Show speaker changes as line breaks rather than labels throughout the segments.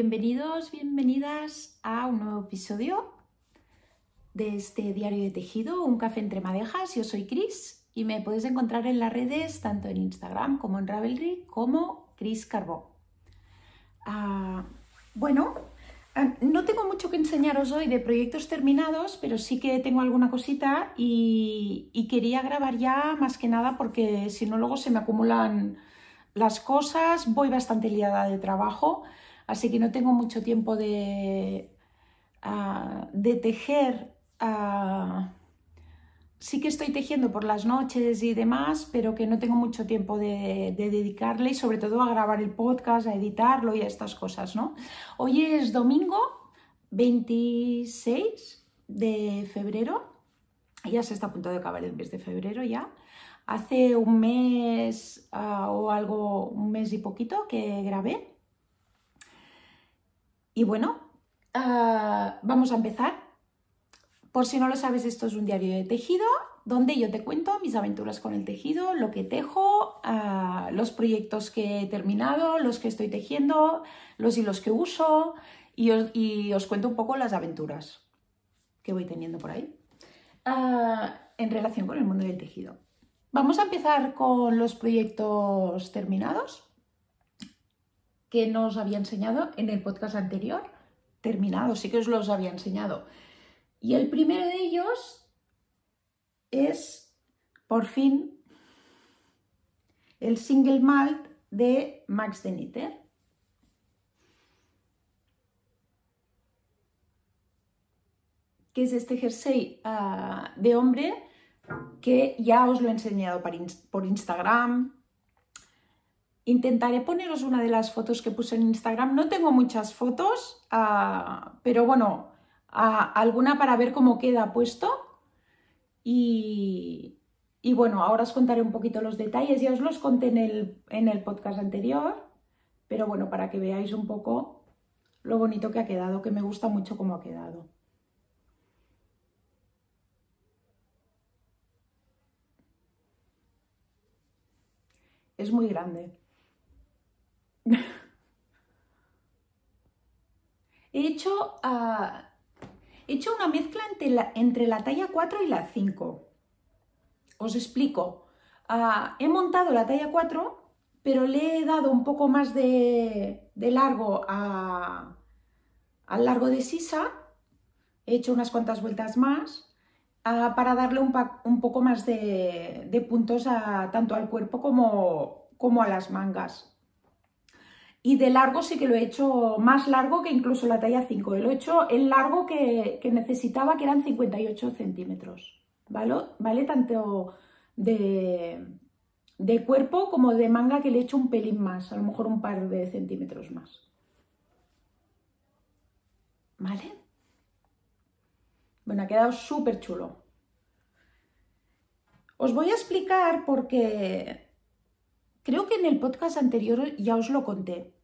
Bienvenidos, bienvenidas a un nuevo episodio de este diario de tejido, Un café entre madejas. Yo soy Cris y me podéis encontrar en las redes, tanto en Instagram como en Ravelry, como Cris Carbó. Ah, bueno, ah, no tengo mucho que enseñaros hoy de proyectos terminados, pero sí que tengo alguna cosita y quería grabar ya más que nada porque si no luego se me acumulan las cosas, voy bastante liada de trabajo Así que no tengo mucho tiempo de, de tejer. sí que estoy tejiendo por las noches y demás, pero que no tengo mucho tiempo de, dedicarle y sobre todo a grabar el podcast, a editarlo y a estas cosas, ¿no? Hoy es domingo 26 de febrero, ya se está a punto de acabar el mes de febrero ya. Hace un mes ah, o algo, un mes y poquito que grabé y bueno, ah, vamos a empezar. Por si no lo sabes, esto es un diario de tejido donde yo te cuento mis aventuras con el tejido, lo que tejo, ah, los proyectos que he terminado, los que estoy tejiendo, los hilos que uso y os, cuento un poco las aventuras que voy teniendo por ahí ah, en relación con el mundo del tejido. Vamos a empezar con los proyectos terminados que no os había enseñado en el podcast anterior, terminado, sí que os lo había enseñado. Y el primero de ellos es, por fin, el single malt de Max de que es este jersey ah, de hombre que ya os lo he enseñado por, por Instagram, Intentaré poneros una de las fotos que puse en Instagram. No tengo muchas fotos, ah, pero bueno, ah, alguna para ver cómo queda puesto. Y, bueno, ahora os contaré un poquito los detalles. Ya os los conté en el podcast anterior, pero bueno, para que veáis un poco lo bonito que ha quedado, que me gusta mucho cómo ha quedado. es muy grande. Ah, he hecho, una mezcla entre la, talla 4 y la 5. Os explico. Ah, he montado la talla 4, pero le he dado un poco más de, largo a, al largo de sisa. He hecho unas cuantas vueltas más ah, para darle un, poco más de, puntos tanto al cuerpo como a las mangas. Y de largo sí que lo he hecho más largo que incluso la talla 5. Lo he hecho el largo que, necesitaba, que eran 58 centímetros. ¿Vale? ¿Vale? Tanto de, de cuerpo como de manga que le he hecho un pelín más, a lo mejor un par de centímetros más. ¿Vale? Bueno, ha quedado súper chulo. Os voy a explicar por qué... Creo que en el podcast anterior ya os lo conté,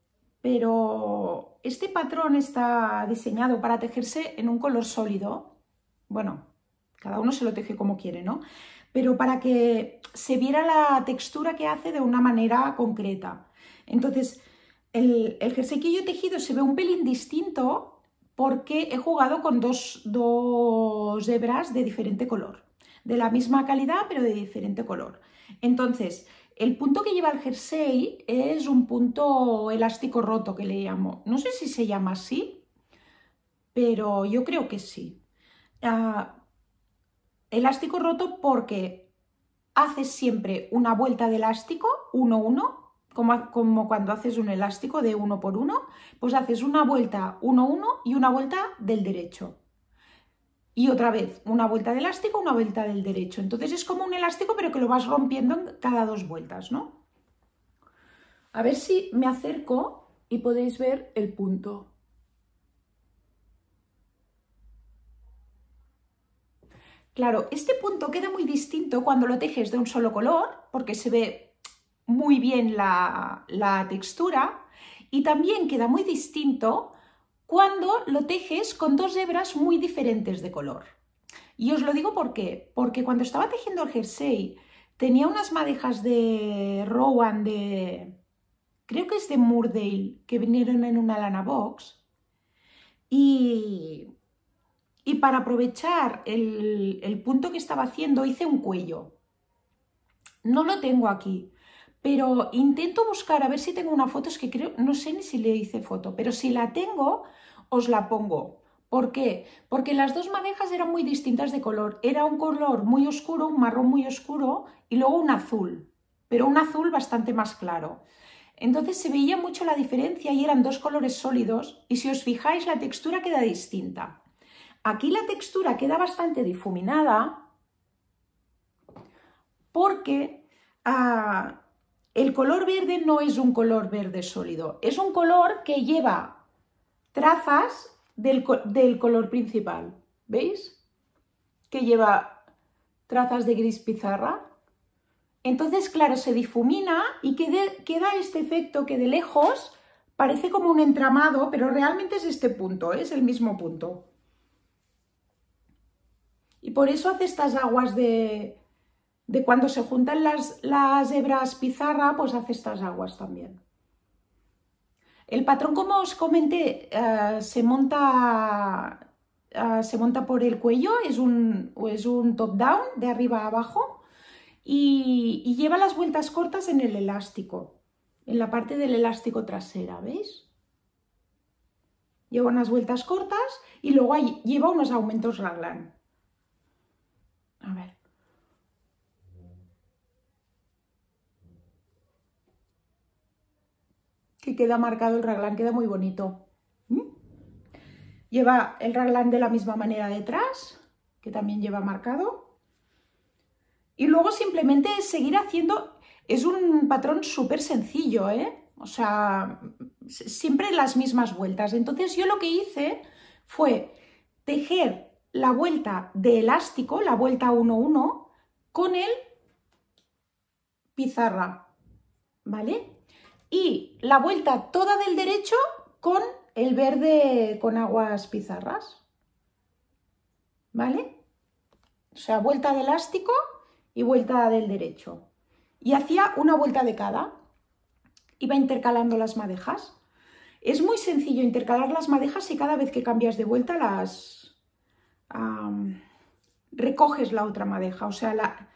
pero este patrón está diseñado para tejerse en un color sólido. Bueno, cada uno se lo teje como quiere, ¿no? Pero para que se viera la textura que hace de una manera concreta. Entonces, el, jersey que yo he tejido se ve un pelín distinto porque he jugado con dos, dos hebras de diferente color, de la misma calidad pero de diferente color. Entonces, el punto que lleva el jersey es un punto elástico roto que le llamo. No sé si se llama así, pero yo creo que sí. Ah, elástico roto porque haces siempre una vuelta de elástico, 1-1, uno, como, cuando haces un elástico de uno por uno, pues haces una vuelta uno 1 uno, y una vuelta del derecho y otra vez una vuelta de elástico, una vuelta del derecho. Entonces es como un elástico pero que lo vas rompiendo cada dos vueltas, ¿no? A ver si me acerco y podéis ver el punto. Claro, este punto queda muy distinto cuando lo tejes de un solo color, porque se ve muy bien la, la textura, y también queda muy distinto cuando lo tejes con dos hebras muy diferentes de color. Y os lo digo por porque cuando estaba tejiendo el jersey tenía unas madejas de Rowan de, creo que es de Murdale, que vinieron en una lana box. Y, para aprovechar el punto que estaba haciendo hice un cuello. No lo tengo aquí, pero intento buscar a ver si tengo una foto, es que creo, no sé ni si le hice foto, pero si la tengo, os la pongo. ¿Por qué? Porque las dos madejas eran muy distintas de color. Era un color muy oscuro, un marrón muy oscuro y luego un azul, pero un azul bastante más claro. Entonces se veía mucho la diferencia y eran dos colores sólidos y si os fijáis la textura queda distinta. Aquí la textura queda bastante difuminada porque ah, el color verde no es un color verde sólido, es un color que lleva trazas del, color principal. ¿Veis? Que lleva trazas de gris pizarra. Entonces, claro, se difumina y queda este efecto que de lejos parece como un entramado, pero realmente es este punto, es el mismo punto. Y por eso hace estas aguas de, de cuando se juntan las, hebras pizarra, pues hace estas aguas también. El patrón, como os comenté, eh, se, monta, eh, se monta por el cuello, es un, es un top-down, de arriba a abajo, y, lleva las vueltas cortas en el elástico, en la parte del elástico trasera, ¿veis? Lleva unas vueltas cortas y luego lleva unos aumentos raglan. A ver. que queda marcado el raglán, queda muy bonito. ¿Mm? Lleva el raglán de la misma manera detrás, que también lleva marcado. Y luego simplemente seguir haciendo, es un patrón súper sencillo, ¿eh? O sea, siempre las mismas vueltas. Entonces yo lo que hice fue tejer la vuelta de elástico, la vuelta 1-1, con el pizarra, ¿vale? y la vuelta toda del derecho con el verde con aguas pizarras. ¿Vale? O sea, vuelta de elástico y vuelta del derecho. Y hacía una vuelta de cada. Iba intercalando las madejas. Es muy sencillo intercalar las madejas y cada vez que cambias de vuelta las... recoges la otra madeja. O sea, la,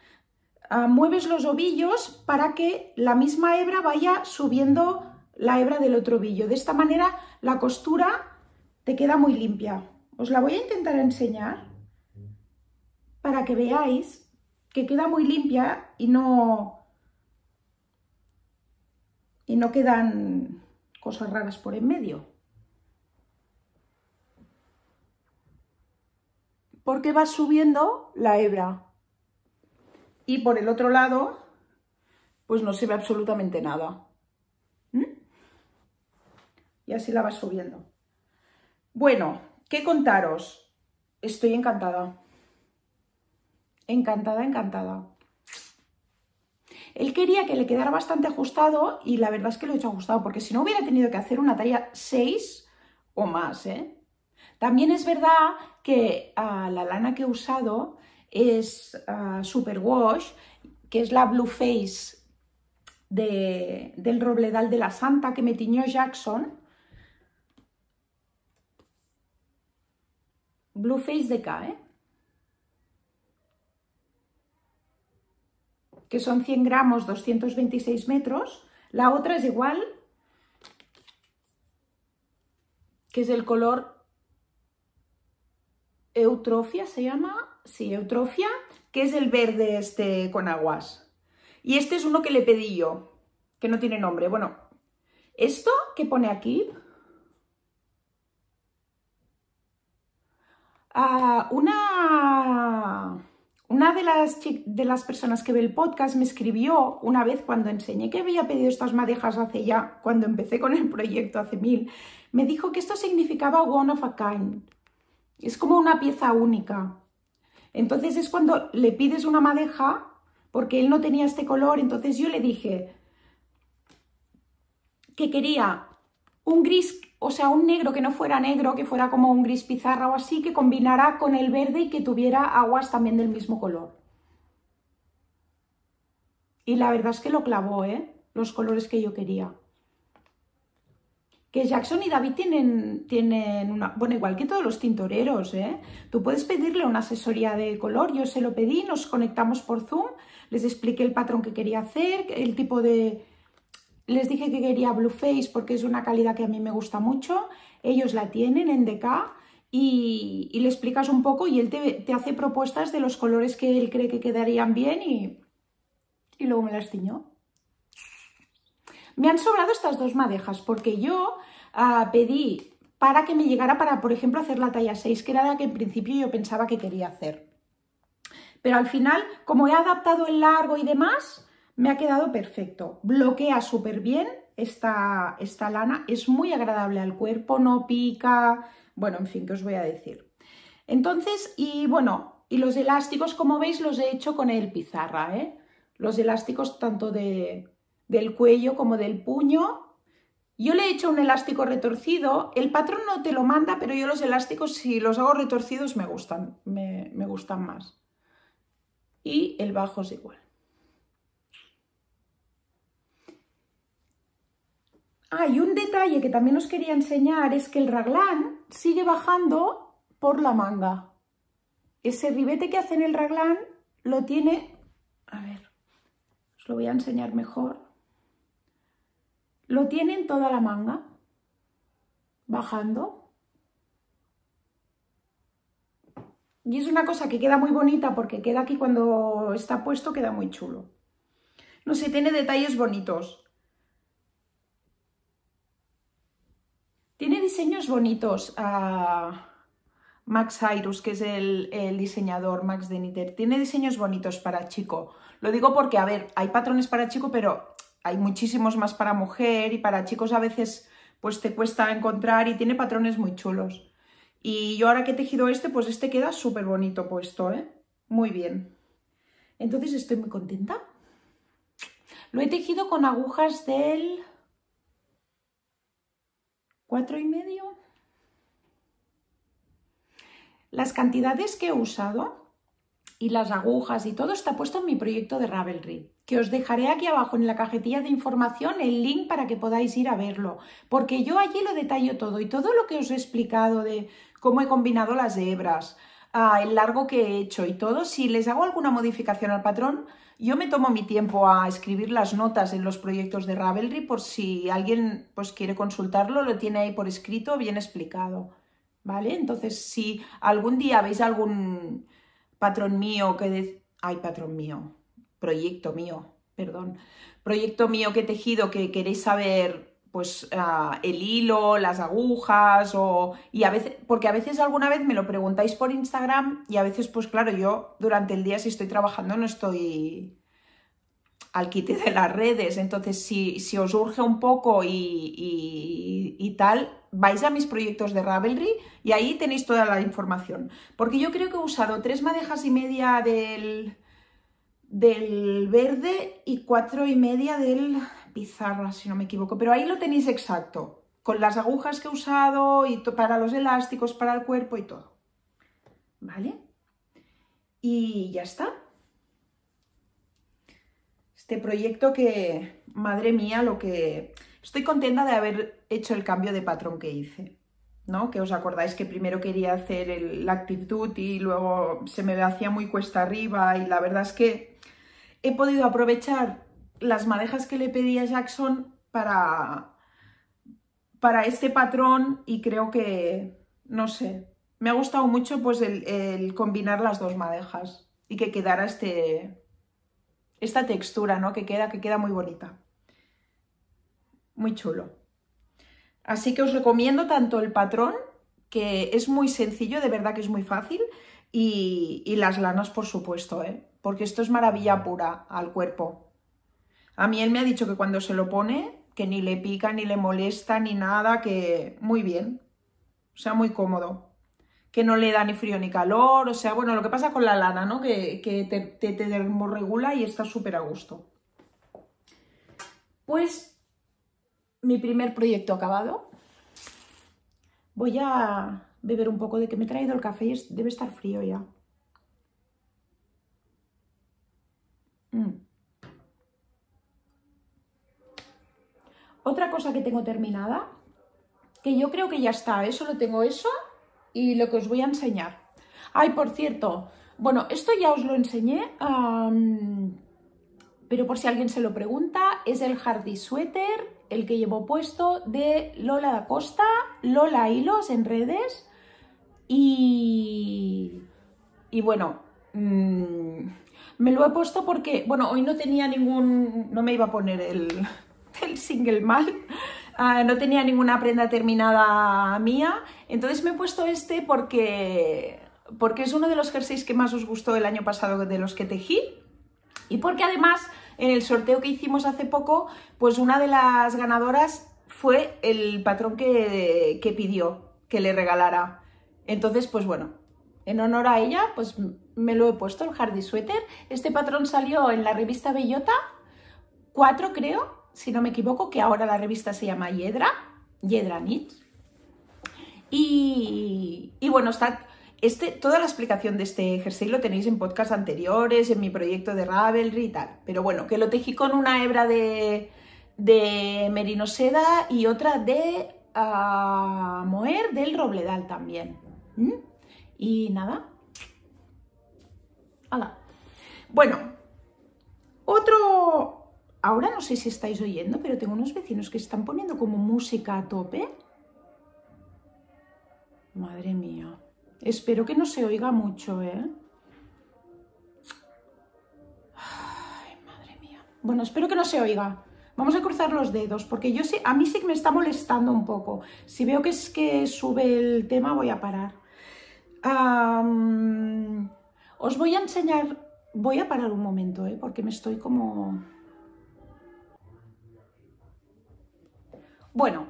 Ah, mueves los ovillos para que la misma hebra vaya subiendo la hebra del otro ovillo. De esta manera la costura te queda muy limpia. Os la voy a intentar enseñar para que veáis que queda muy limpia y no, y no quedan cosas raras por en medio. Porque va subiendo la hebra y por el otro lado, pues no se ve absolutamente nada. ¿Mm? Y así la vas subiendo. Bueno, ¿qué contaros? Estoy encantada. Encantada, encantada. Él quería que le quedara bastante ajustado y la verdad es que lo he hecho ajustado, porque si no hubiera tenido que hacer una talla 6 o más, ¿eh? También es verdad que a ah, la lana que he usado es ah, Super Wash, que es la Blue Face del Robledal de la Santa que me tiñó Jackson. Blue Face de K, ¿eh? que son 100 gramos, 226 metros. La otra es igual, que es el color Eutrofia, se llama, sí, Eutrofia, que es el verde este con aguas. Y este es uno que le pedí yo, que no tiene nombre. Bueno, esto que pone aquí... Ah, una, una de, las, de las personas que ve el podcast me escribió una vez cuando enseñé que había pedido estas madejas hace ya, cuando empecé con el proyecto hace mil, me dijo que esto significaba one of a kind. Es como una pieza única. Entonces es cuando le pides una madeja, porque él no tenía este color, entonces yo le dije que quería un gris, o sea, un negro que no fuera negro, que fuera como un gris pizarra o así, que combinara con el verde y que tuviera aguas también del mismo color. Y la verdad es que lo clavó, ¿eh? Los colores que yo quería que Jackson y David tienen, tienen una... Bueno, igual que todos los tintoreros, ¿eh? Tú puedes pedirle una asesoría de color, yo se lo pedí, nos conectamos por Zoom, les expliqué el patrón que quería hacer, el tipo de... Les dije que quería Blue Face porque es una calidad que a mí me gusta mucho, ellos la tienen en DK y, y le explicas un poco y él te, hace propuestas de los colores que él cree que quedarían bien y, y luego me las tiñó. Me han sobrado estas dos madejas porque yo ah, pedí para que me llegara para, por ejemplo, hacer la talla 6, que era la que en principio yo pensaba que quería hacer. Pero al final, como he adaptado el largo y demás, me ha quedado perfecto. Bloquea súper bien esta, esta lana, es muy agradable al cuerpo, no pica, bueno, en fin, ¿qué os voy a decir? Entonces, y bueno, y los elásticos, como veis, los he hecho con el pizarra, ¿eh? Los elásticos tanto de, del cuello como del puño. Yo le he hecho un elástico retorcido, el patrón no te lo manda, pero yo los elásticos si los hago retorcidos me gustan, me, gustan más. Y el bajo es igual. Ah, y un detalle que también os quería enseñar es que el raglán sigue bajando por la manga. Ese ribete que hace en el raglán lo tiene... A ver, os lo voy a enseñar mejor. Lo tienen toda la manga, bajando. Y es una cosa que queda muy bonita porque queda aquí cuando está puesto, queda muy chulo. No sé, tiene detalles bonitos. Tiene diseños bonitos ah, Max Cyrus, que es el, el diseñador Max Deniter Tiene diseños bonitos para chico. Lo digo porque, a ver, hay patrones para chico, pero hay muchísimos más para mujer y para chicos a veces pues te cuesta encontrar y tiene patrones muy chulos. Y yo ahora que he tejido este, pues este queda súper bonito puesto, ¿eh? Muy bien. Entonces estoy muy contenta. Lo he tejido con agujas del... cuatro y medio. Las cantidades que he usado y las agujas y todo está puesto en mi proyecto de Ravelry, que os dejaré aquí abajo en la cajetilla de información el link para que podáis ir a verlo, porque yo allí lo detallo todo y todo lo que os he explicado de cómo he combinado las hebras, ah, el largo que he hecho y todo, si les hago alguna modificación al patrón, yo me tomo mi tiempo a escribir las notas en los proyectos de Ravelry por si alguien pues, quiere consultarlo, lo tiene ahí por escrito, bien explicado. ¿Vale? Entonces, si algún día veis algún, patrón mío que... De... Ay, patrón mío, proyecto mío, perdón. Proyecto mío que he tejido que queréis saber pues ah, el hilo, las agujas o... Y a veces, porque a veces alguna vez me lo preguntáis por Instagram y a veces pues claro, yo durante el día si estoy trabajando no estoy al quite de las redes. Entonces, si, os urge un poco y, y, tal, vais a mis proyectos de Ravelry y ahí tenéis toda la información. Porque yo creo que he usado tres madejas y media del, del verde y cuatro y media del pizarra, si no me equivoco. Pero ahí lo tenéis exacto, con las agujas que he usado y para los elásticos, para el cuerpo y todo. ¿Vale? Y ya está. Este proyecto que, madre mía, lo que... Estoy contenta de haber hecho el cambio de patrón que hice, ¿no? Que os acordáis que primero quería hacer el Active Duty, luego se me hacía muy cuesta arriba y la verdad es que he podido aprovechar las madejas que le pedí a Jackson para, para este patrón y creo que, no sé, me ha gustado mucho pues el combinar las dos madejas y que quedara este, esta textura, ¿no? Que queda, que queda muy bonita. Muy chulo. Así que os recomiendo tanto el patrón, que es muy sencillo, de verdad que es muy fácil, y, las lanas, por supuesto, ¿eh? porque esto es maravilla pura al cuerpo. A mí él me ha dicho que cuando se lo pone, que ni le pica, ni le molesta, ni nada, que muy bien, o sea, muy cómodo que no le da ni frío ni calor, o sea, bueno, lo que pasa con la lana, ¿no? Que, te, te, termorregula y está súper a gusto. Pues mi primer proyecto acabado. Voy a beber un poco de que me he traído el café y debe estar frío ya. Mm. Otra cosa que tengo terminada, que yo creo que ya está, eso ¿eh? lo tengo eso y lo que os voy a enseñar. Ay, por cierto, bueno, esto ya os lo enseñé, pero por si alguien se lo pregunta, es el Hardy Sweater, el que llevo puesto de Lola da Costa, Lola Hilos en redes. Y, y bueno, mm, me lo he puesto porque, bueno, hoy no tenía ningún, no me iba a poner el, single mal, ah, no tenía ninguna prenda terminada mía entonces me he puesto este porque, porque es uno de los jerseys que más os gustó el año pasado de los que tejí y porque además en el sorteo que hicimos hace poco, pues una de las ganadoras fue el patrón que, que pidió que le regalara. Entonces, pues bueno, en honor a ella, pues me lo he puesto el Hardy Sweater. Este patrón salió en la revista Bellota 4, creo, si no me equivoco, que ahora la revista se llama Yedra, Hiedra knit y, bueno, está, este, toda la explicación de este ejercicio lo tenéis en podcasts anteriores, en mi proyecto de Ravelry y tal. Pero bueno, que lo tejí con una hebra de, de merino seda y otra de ah, moer del robledal también. ¿Mm? Y nada. Hola. Bueno, otro... Ahora no sé si estáis oyendo, pero tengo unos vecinos que están poniendo como música a tope. Madre mía. Espero que no se oiga mucho, ¿eh? Ay, madre mía. Bueno, espero que no se oiga. Vamos a cruzar los dedos, porque yo sé... a mí sí que me está molestando un poco. Si veo que es que sube el tema, voy a parar. os voy a enseñar... Voy a parar un momento, ¿eh? Porque me estoy como... Bueno,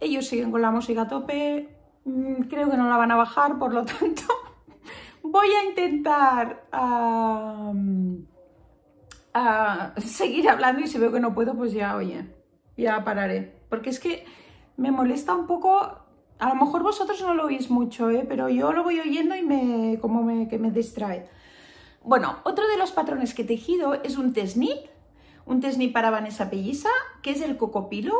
ellos siguen con la música a tope, Mm, creo que no la van a bajar, por lo tanto voy a intentar a seguir hablando y si veo que no puedo, pues ya, oye, ya pararé. Porque es que me molesta un poco, a lo mejor vosotros no lo oís mucho, ¿eh? pero yo lo voy oyendo y me, como que me distrae. Bueno, otro de los patrones que he tejido es un tesnit, un tesnit para Vanessa Pelliza, que es el Coco Pillow.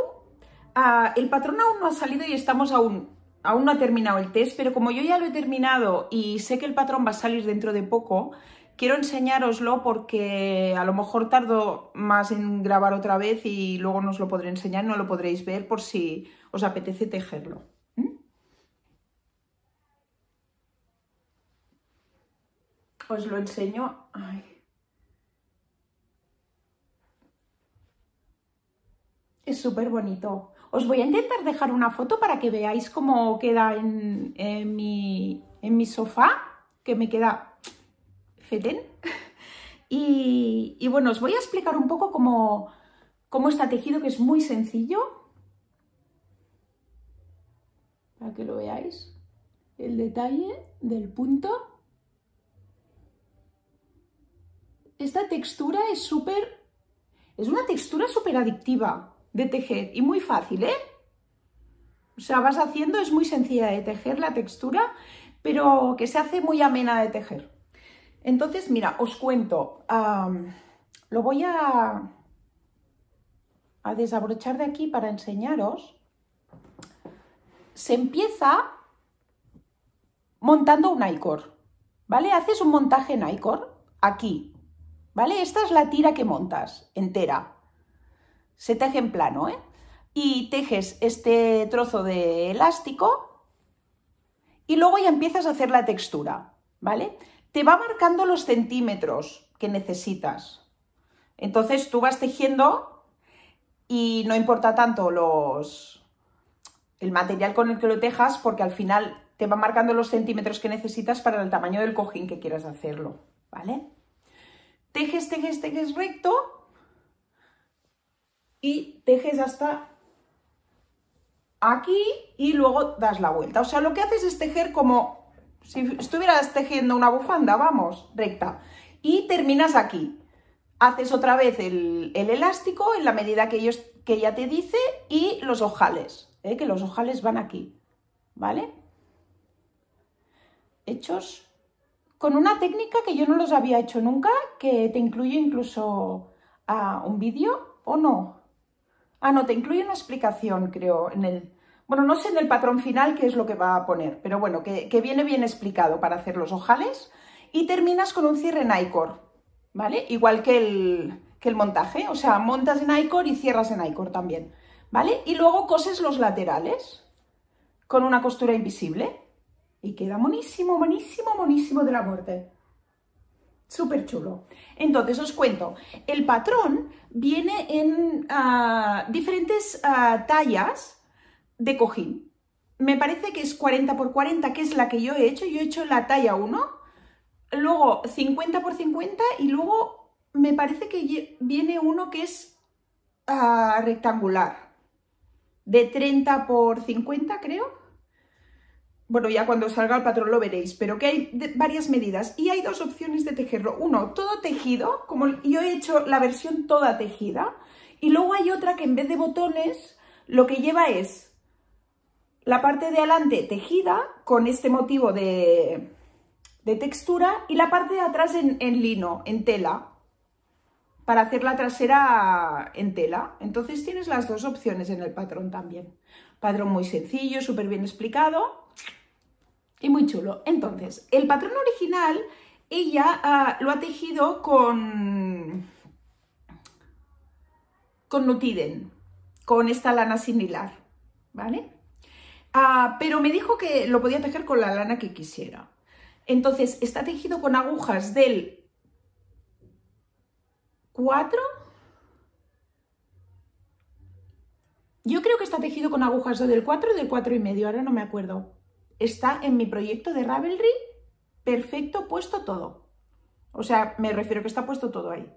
Ah, el patrón aún no ha salido y estamos aún aún no ha terminado el test, pero como yo ya lo he terminado y sé que el patrón va a salir dentro de poco, quiero enseñároslo porque a lo mejor tardo más en grabar otra vez y luego no os lo podré enseñar, no lo podréis ver por si os apetece tejerlo. ¿Mm? Os lo enseño... Es súper bonito. Os voy a intentar dejar una foto para que veáis cómo queda en, mi, sofá, que me queda fetén. Y, bueno, os voy a explicar un poco cómo, cómo está tejido, que es muy sencillo. Para que lo veáis. El detalle del punto. Esta textura es súper... Es una textura súper adictiva de tejer y muy fácil, ¿eh? O sea, vas haciendo, es muy sencilla de tejer la textura, pero que se hace muy amena de tejer. Entonces, mira, os cuento, lo voy a, a desabrochar de aquí para enseñaros. Se empieza montando un icor, ¿vale? Haces un montaje en icor aquí, ¿vale? Esta es la tira que montas entera, se teje en plano, ¿eh? Y tejes este trozo de elástico y luego ya empiezas a hacer la textura, ¿vale? Te va marcando los centímetros que necesitas. Entonces tú vas tejiendo y no importa tanto los el material con el que lo tejas porque al final te va marcando los centímetros que necesitas para el tamaño del cojín que quieras hacerlo, ¿vale? Tejes, tejes, tejes recto y tejes hasta aquí y luego das la vuelta. O sea, lo que haces es tejer como si estuvieras tejiendo una bufanda, vamos, recta. Y terminas aquí. Haces otra vez el, elástico en la medida que, ellos, que ella te dice y los ojales, ¿eh? que los ojales van aquí, ¿vale? Hechos con una técnica que yo no los había hecho nunca, que te incluyo incluso a un vídeo o no, Ah, no, te incluye una explicación, creo, en el... Bueno, no sé en el patrón final qué es lo que va a poner, pero bueno, que, viene bien explicado para hacer los ojales. Y terminas con un cierre en iCor, ¿vale? Igual que el, que el montaje, o sea, montas en iCor y cierras en iCor también, ¿vale? Y luego coses los laterales con una costura invisible y queda monísimo, monísimo, monísimo de la muerte. Súper chulo. Entonces os cuento, el patrón viene en ah, diferentes ah, tallas de cojín. Me parece que es 40 x 40, que es la que yo he hecho. Yo he hecho la talla 1, luego 50 x 50 y luego me parece que viene uno que es ah, rectangular, de 30 x 50 creo bueno, ya cuando salga el patrón lo veréis, pero que hay varias medidas y hay dos opciones de tejerlo. Uno, todo tejido, como yo he hecho la versión toda tejida, y luego hay otra que en vez de botones lo que lleva es la parte de adelante tejida con este motivo de, textura y la parte de atrás en, en lino, en tela, para hacer la trasera en tela. Entonces tienes las dos opciones en el patrón también. Padrón muy sencillo, súper bien explicado y muy chulo. Entonces, el patrón original ella ah, lo ha tejido con, con Nutiden, con esta lana similar, ¿vale? Ah, pero me dijo que lo podía tejer con la lana que quisiera. Entonces, está tejido con agujas del 4. Yo creo que está tejido con agujas del 4 y del 4 y medio, ahora no me acuerdo está en mi proyecto de Ravelry perfecto puesto todo. O sea, me refiero que está puesto todo ahí.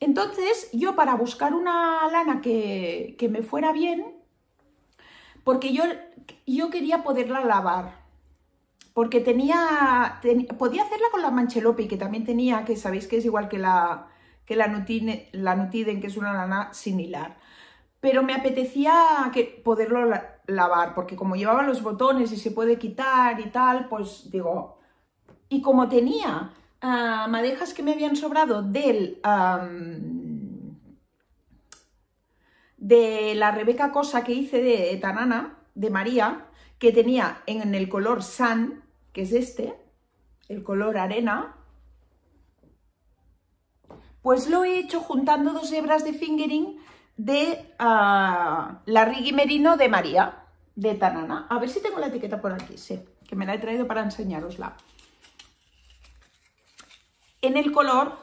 Entonces, yo para buscar una lana que, que me fuera bien, porque yo, yo quería poderla lavar, porque tenía, podía hacerla con la manchelope, que también tenía, que sabéis que es igual que la, que la, la nutiden, que es una lana similar pero me apetecía que poderlo lavar, porque como llevaba los botones y se puede quitar y tal, pues digo, y como tenía ah, madejas que me habían sobrado del... de la Rebeca Cosa que hice de eh, Tanana, de María, que tenía en el color San, que es este, el color arena, pues lo he hecho juntando dos hebras de fingering de ah, la rigi Merino de María, de Tanana. A ver si tengo la etiqueta por aquí, sí, que me la he traído para enseñarosla En el color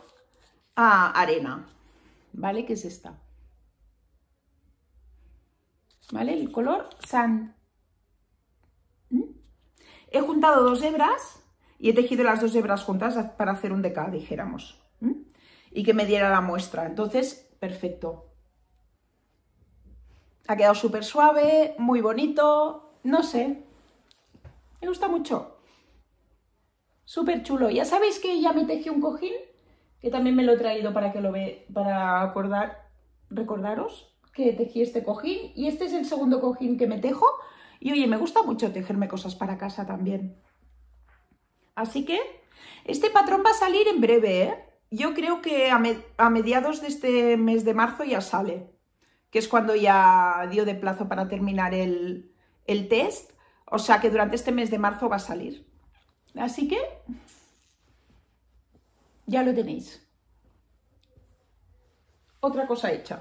ah, arena, ¿vale? Que es esta. ¿Vale? El color sand. ¿Mm? He juntado dos hebras y he tejido las dos hebras juntas para hacer un deca, dijéramos. Y que me diera la muestra. Entonces, perfecto. Ha quedado súper suave, muy bonito, no sé. Me gusta mucho. Súper chulo. Ya sabéis que ya me tejí un cojín, que también me lo he traído para que lo ve, para acordar, recordaros que tejí este cojín. Y este es el segundo cojín que me tejo. Y oye, me gusta mucho tejerme cosas para casa también. Así que este patrón va a salir en breve, ¿eh? Yo creo que a mediados de este mes de marzo ya sale que es cuando ya dio de plazo para terminar el, test. O sea que durante este mes de marzo va a salir. Así que ya lo tenéis. Otra cosa hecha.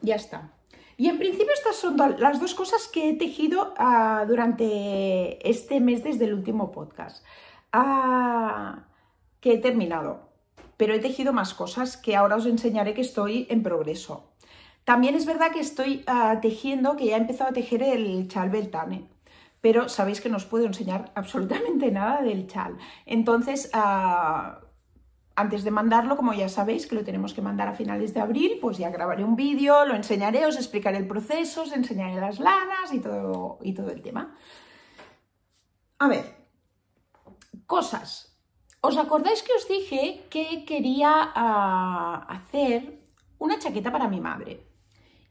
Ya está. Y en principio estas son las dos cosas que he tejido ah, durante este mes desde el último podcast. Ah, que he terminado pero he tejido más cosas que ahora os enseñaré que estoy en progreso. También es verdad que estoy ah, tejiendo, que ya he empezado a tejer el chal beltane, pero sabéis que no os puedo enseñar absolutamente nada del chal. Entonces, ah, antes de mandarlo, como ya sabéis que lo tenemos que mandar a finales de abril, pues ya grabaré un vídeo, lo enseñaré, os explicaré el proceso, os enseñaré las lanas y todo, y todo el tema. A ver, cosas ¿Os acordáis que os dije que quería ah, hacer una chaqueta para mi madre?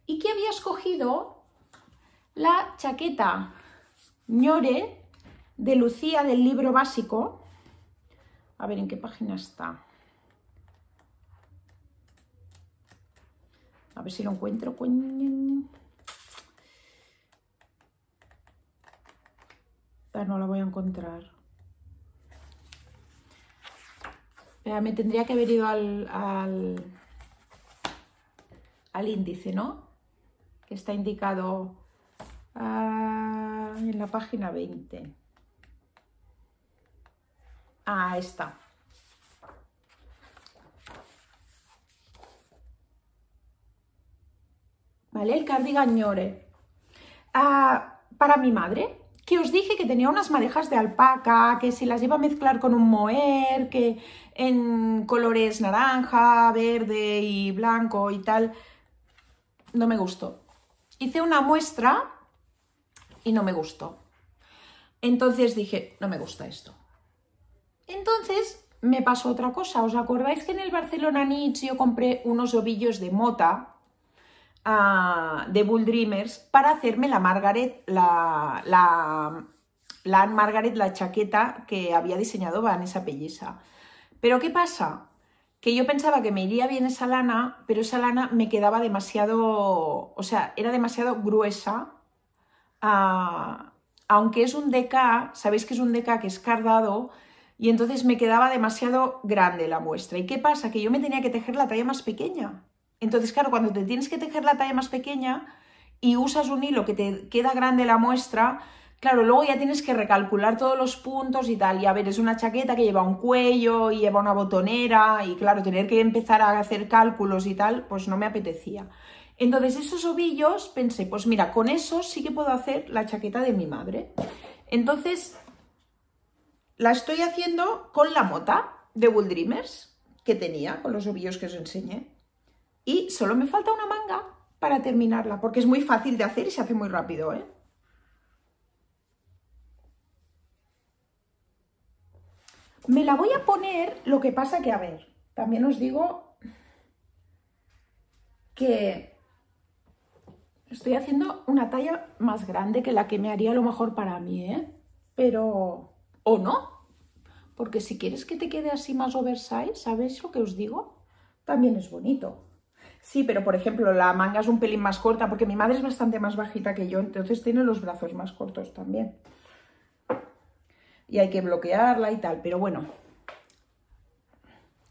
Y que había escogido la chaqueta ñore de Lucía del libro básico. A ver en qué página está. A ver si lo encuentro. No la voy a encontrar. Eh, me tendría que haber ido al, al, índice, ¿no? Que está indicado ah, en la página 20. Ah, está. ¿Vale? El cardigan ñore. Ah, para mi madre, que os dije que tenía unas marejas de alpaca, que se las iba a mezclar con un moer, que en colores naranja, verde y blanco y tal, no me gustó. Hice una muestra y no me gustó. Entonces dije, no me gusta esto. Entonces me pasó otra cosa. ¿Os acordáis que en el Barcelona Nietzsche yo compré unos ovillos de mota de Bull Dreamers para hacerme la Margaret, la, la, Margaret, la chaqueta que había diseñado Vanessa Pelliza. Pero ¿qué pasa? Que yo pensaba que me iría bien esa lana, pero esa lana me quedaba demasiado, o sea, era demasiado gruesa. aunque es un DK, sabéis que es un DK que es cardado, y entonces me quedaba demasiado grande la muestra. ¿Y qué pasa? Que yo me tenía que tejer la talla más pequeña. Entonces, claro, cuando te tienes que tejer la talla más pequeña y usas un hilo que te queda grande la muestra, claro, luego ya tienes que recalcular todos los puntos y tal. Y a ver, es una chaqueta que lleva un cuello y lleva una botonera y claro, tener que empezar a hacer cálculos y tal, pues no me apetecía. Entonces, esos ovillos pensé, pues mira, con eso sí que puedo hacer la chaqueta de mi madre. Entonces, la estoy haciendo con la mota de Wool Dreamers que tenía, con los ovillos que os enseñé. Y solo me falta una manga para terminarla, porque es muy fácil de hacer y se hace muy rápido, ¿eh? Me la voy a poner, lo que pasa que, a ver, también os digo que estoy haciendo una talla más grande que la que me haría a lo mejor para mí, ¿eh? Pero, o no, porque si quieres que te quede así más oversize, ¿sabéis lo que os digo? También es bonito. Sí, pero por ejemplo, la manga es un pelín más corta porque mi madre es bastante más bajita que yo, entonces tiene los brazos más cortos también. Y hay que bloquearla y tal, pero bueno.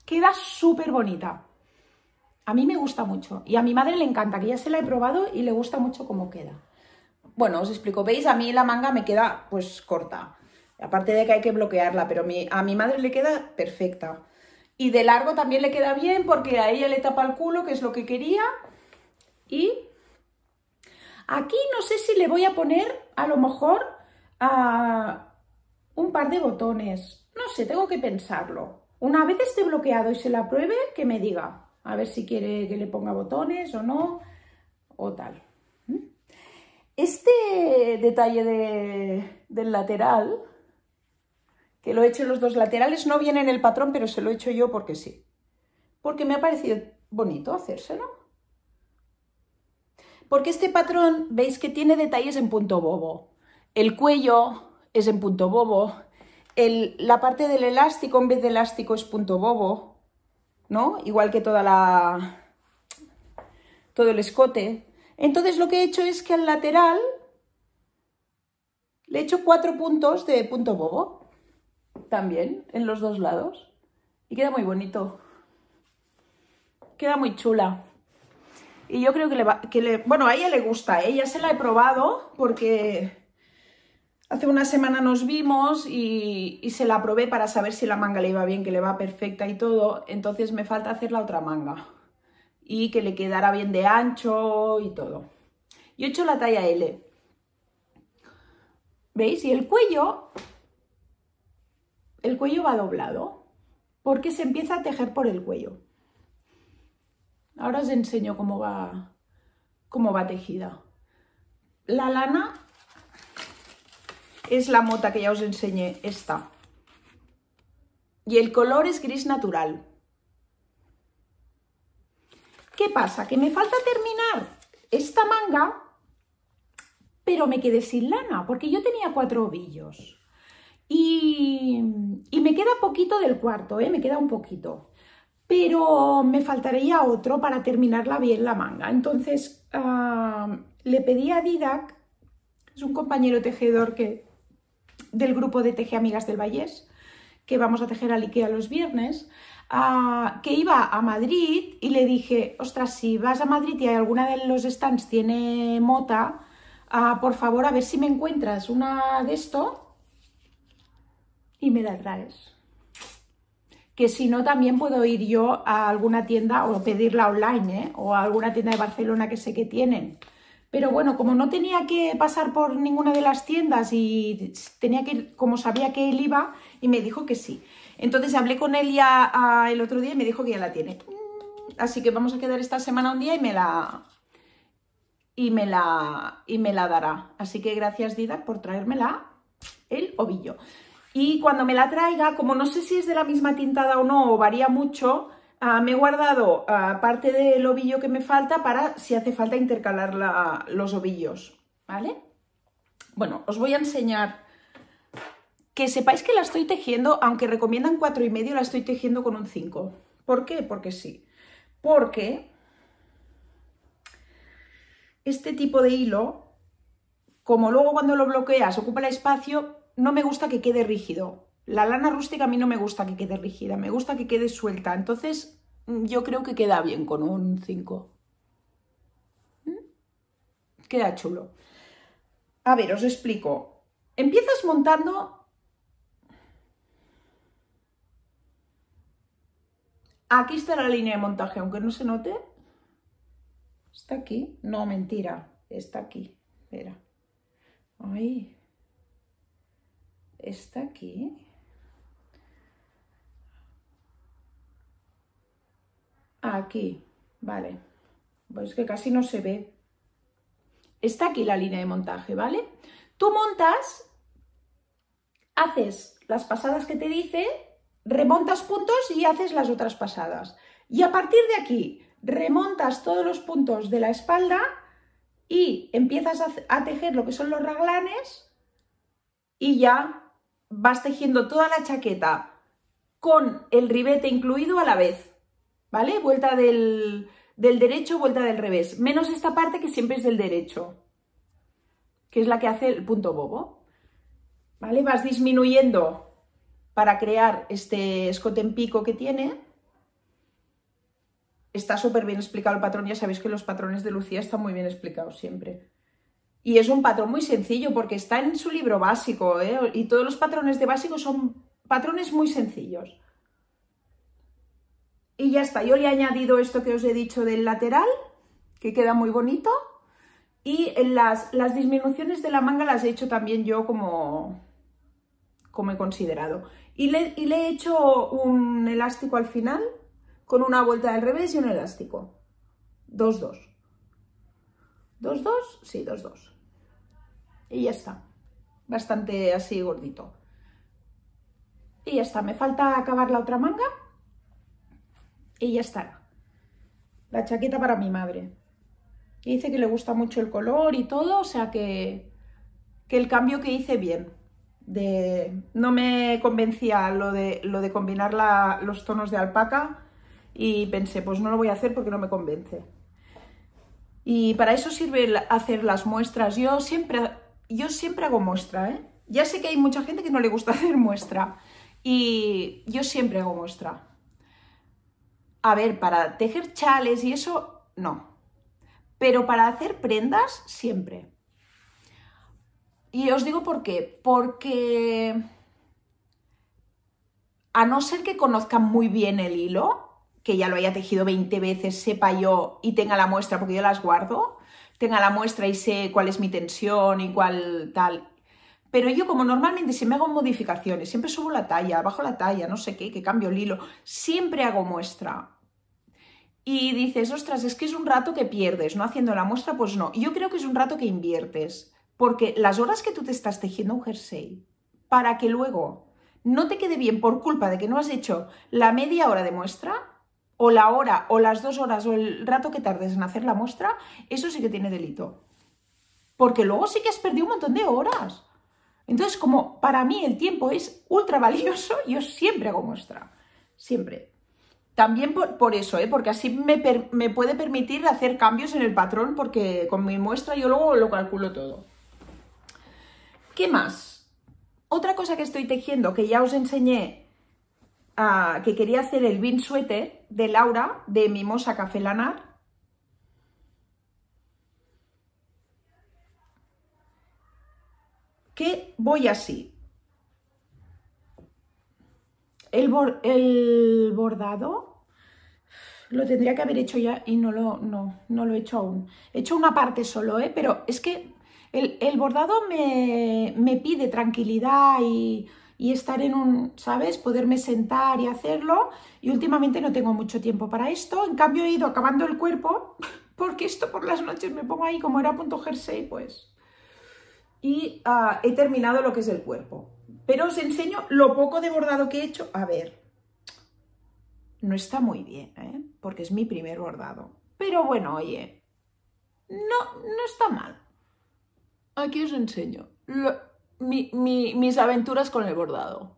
Queda súper bonita. A mí me gusta mucho y a mi madre le encanta, que ya se la he probado y le gusta mucho cómo queda. Bueno, os explico, veis, a mí la manga me queda pues corta. Aparte de que hay que bloquearla, pero a mi madre le queda perfecta. Y de largo también le queda bien porque a ella le tapa el culo, que es lo que quería. Y aquí no sé si le voy a poner a lo mejor un par de botones. No sé, tengo que pensarlo. Una vez esté bloqueado y se la pruebe, que me diga. A ver si quiere que le ponga botones o no, o tal. ¿Mm? Este detalle del lateral que lo he hecho en los dos laterales, no viene en el patrón, pero se lo he hecho yo porque sí. Porque me ha parecido bonito hacérselo. Porque este patrón, veis que tiene detalles en punto bobo. El cuello es en punto bobo, el, la parte del elástico en vez de elástico es punto bobo, ¿no? Igual que toda la, todo el escote. Entonces lo que he hecho es que al lateral le he hecho cuatro puntos de punto bobo también en los dos lados y queda muy bonito. Queda muy chula. Y yo creo que le va... Que le, bueno, a ella le gusta, ¿eh? ya se la he probado porque hace una semana nos vimos y, y se la probé para saber si la manga le iba bien, que le va perfecta y todo. Entonces me falta hacer la otra manga y que le quedara bien de ancho y todo. Yo he hecho la talla L. ¿Veis? Y el cuello el cuello va doblado porque se empieza a tejer por el cuello. Ahora os enseño cómo va, cómo va tejida. La lana es la mota que ya os enseñé, esta. Y el color es gris natural. ¿Qué pasa? Que me falta terminar esta manga, pero me quedé sin lana, porque yo tenía cuatro ovillos. Y, me queda poquito del cuarto, ¿eh? me queda un poquito. Pero me faltaría otro para terminarla bien la manga. Entonces le pedí a Didac, es un compañero tejedor que, del grupo de Teje Amigas del Vallés, que vamos a tejer al Ikea los viernes, que iba a Madrid y le dije, ostras, si vas a Madrid y hay alguna de los stands tiene mota, ah, por favor a ver si me encuentras una de esto y me da traes. Que si no, también puedo ir yo a alguna tienda o pedirla online, ¿eh? o a alguna tienda de Barcelona que sé que tienen. Pero bueno, como no tenía que pasar por ninguna de las tiendas y tenía que ir, como sabía que él iba, y me dijo que sí. Entonces hablé con él ya el otro día y me dijo que ya la tiene. Mm, así que vamos a quedar esta semana un día y me la, y me la, y me la dará. Así que gracias Dida por traérmela el ovillo. Y cuando me la traiga, como no sé si es de la misma tintada o no, o varía mucho, ah, me he guardado ah, parte del ovillo que me falta para si hace falta intercalar los ovillos, ¿vale? Bueno, os voy a enseñar que sepáis que la estoy tejiendo, aunque recomiendan cuatro y medio, la estoy tejiendo con un 5. ¿Por qué? Porque sí. Porque este tipo de hilo, como luego cuando lo bloqueas ocupa el espacio, no me gusta que quede rígido. La lana rústica a mí no me gusta que quede rígida, me gusta que quede suelta. Entonces mm, yo creo que queda bien con un 5. ¿Mm? Queda chulo. A ver, os explico. Empiezas montando Aquí está la línea de montaje, aunque no se note. ¿Está aquí? No, mentira. Está aquí. Espera. Ahí está aquí. Ah, aquí, vale. Pues que casi no se ve. Está aquí la línea de montaje, ¿vale? Tú montas, haces las pasadas que te dice, remontas puntos y haces las otras pasadas. Y a partir de aquí, remontas todos los puntos de la espalda y empiezas a, tejer lo que son los raglanes y ya vas tejiendo toda la chaqueta con el ribete incluido a la vez, ¿vale? Vuelta del, del derecho, vuelta del revés, menos esta parte que siempre es del derecho, que es la que hace el punto bobo, ¿vale? Vas disminuyendo para crear este escote en pico que tiene. Está súper bien explicado el patrón, ya sabéis que los patrones de Lucía están muy bien explicados siempre. Y es un patrón muy sencillo porque está en su libro básico ¿eh? y todos los patrones de básico son patrones muy sencillos. Y ya está, yo le he añadido esto que os he dicho del lateral, que queda muy bonito. Y en las, disminuciones de la manga las he hecho también yo como, como he considerado. Y le, y le he hecho un elástico al final con una vuelta del revés y un elástico. Dos, dos. 2, 2, sí, 2, 2. Y ya está. Bastante así gordito. Y ya está. Me falta acabar la otra manga. Y ya está La chaqueta para mi madre. dice que le gusta mucho el color y todo, o sea que, que el cambio que hice bien. De, no me convencía lo de, lo de combinar la, los tonos de alpaca y pensé, pues no lo voy a hacer porque no me convence. Y para eso sirve hacer las muestras. Yo siempre, yo siempre hago muestra, ¿eh? Ya sé que hay mucha gente que no le gusta hacer muestra. Y yo siempre hago muestra. A ver, para tejer chales y eso, no. Pero para hacer prendas, siempre. Y os digo por qué. Porque a no ser que conozcan muy bien el hilo, que ya lo haya tejido 20 veces, sepa yo y tenga la muestra, porque yo las guardo, tenga la muestra y sé cuál es mi tensión y cuál tal. Pero yo como normalmente si me hago modificaciones, siempre subo la talla, bajo la talla, no sé qué, que cambio el hilo, siempre hago muestra. Y dices, ostras, es que es un rato que pierdes, ¿no? Haciendo la muestra, pues no. Yo creo que es un rato que inviertes, porque las horas que tú te estás tejiendo un jersey, para que luego no te quede bien por culpa de que no has hecho la media hora de muestra, o la hora o las dos horas o el rato que tardes en hacer la muestra, eso sí que tiene delito. Porque luego sí que has perdido un montón de horas. Entonces, como para mí el tiempo es ultra valioso, yo siempre hago muestra. Siempre. También por, eso, ¿eh? porque así me, puede permitir hacer cambios en el patrón, porque con mi muestra yo luego lo calculo todo. ¿Qué más? Otra cosa que estoy tejiendo, que ya os enseñé ah, que quería hacer el bean suéter de Laura de Mimosa Café Lanar. Que voy así. El, el, bordado lo tendría que haber hecho ya y no lo, no, no lo he hecho aún. He hecho una parte solo, ¿eh? pero es que el, bordado me, me, pide tranquilidad y y estar en un, ¿sabes? Poderme sentar y hacerlo. Y últimamente no tengo mucho tiempo para esto. En cambio he ido acabando el cuerpo porque esto por las noches me pongo ahí como era punto jersey, pues. Y ah, he terminado lo que es el cuerpo. Pero os enseño lo poco de bordado que he hecho. A ver, no está muy bien, ¿eh? porque es mi primer bordado. Pero bueno, oye, no, no está mal. Aquí os enseño. Lo, mis aventuras con el bordado.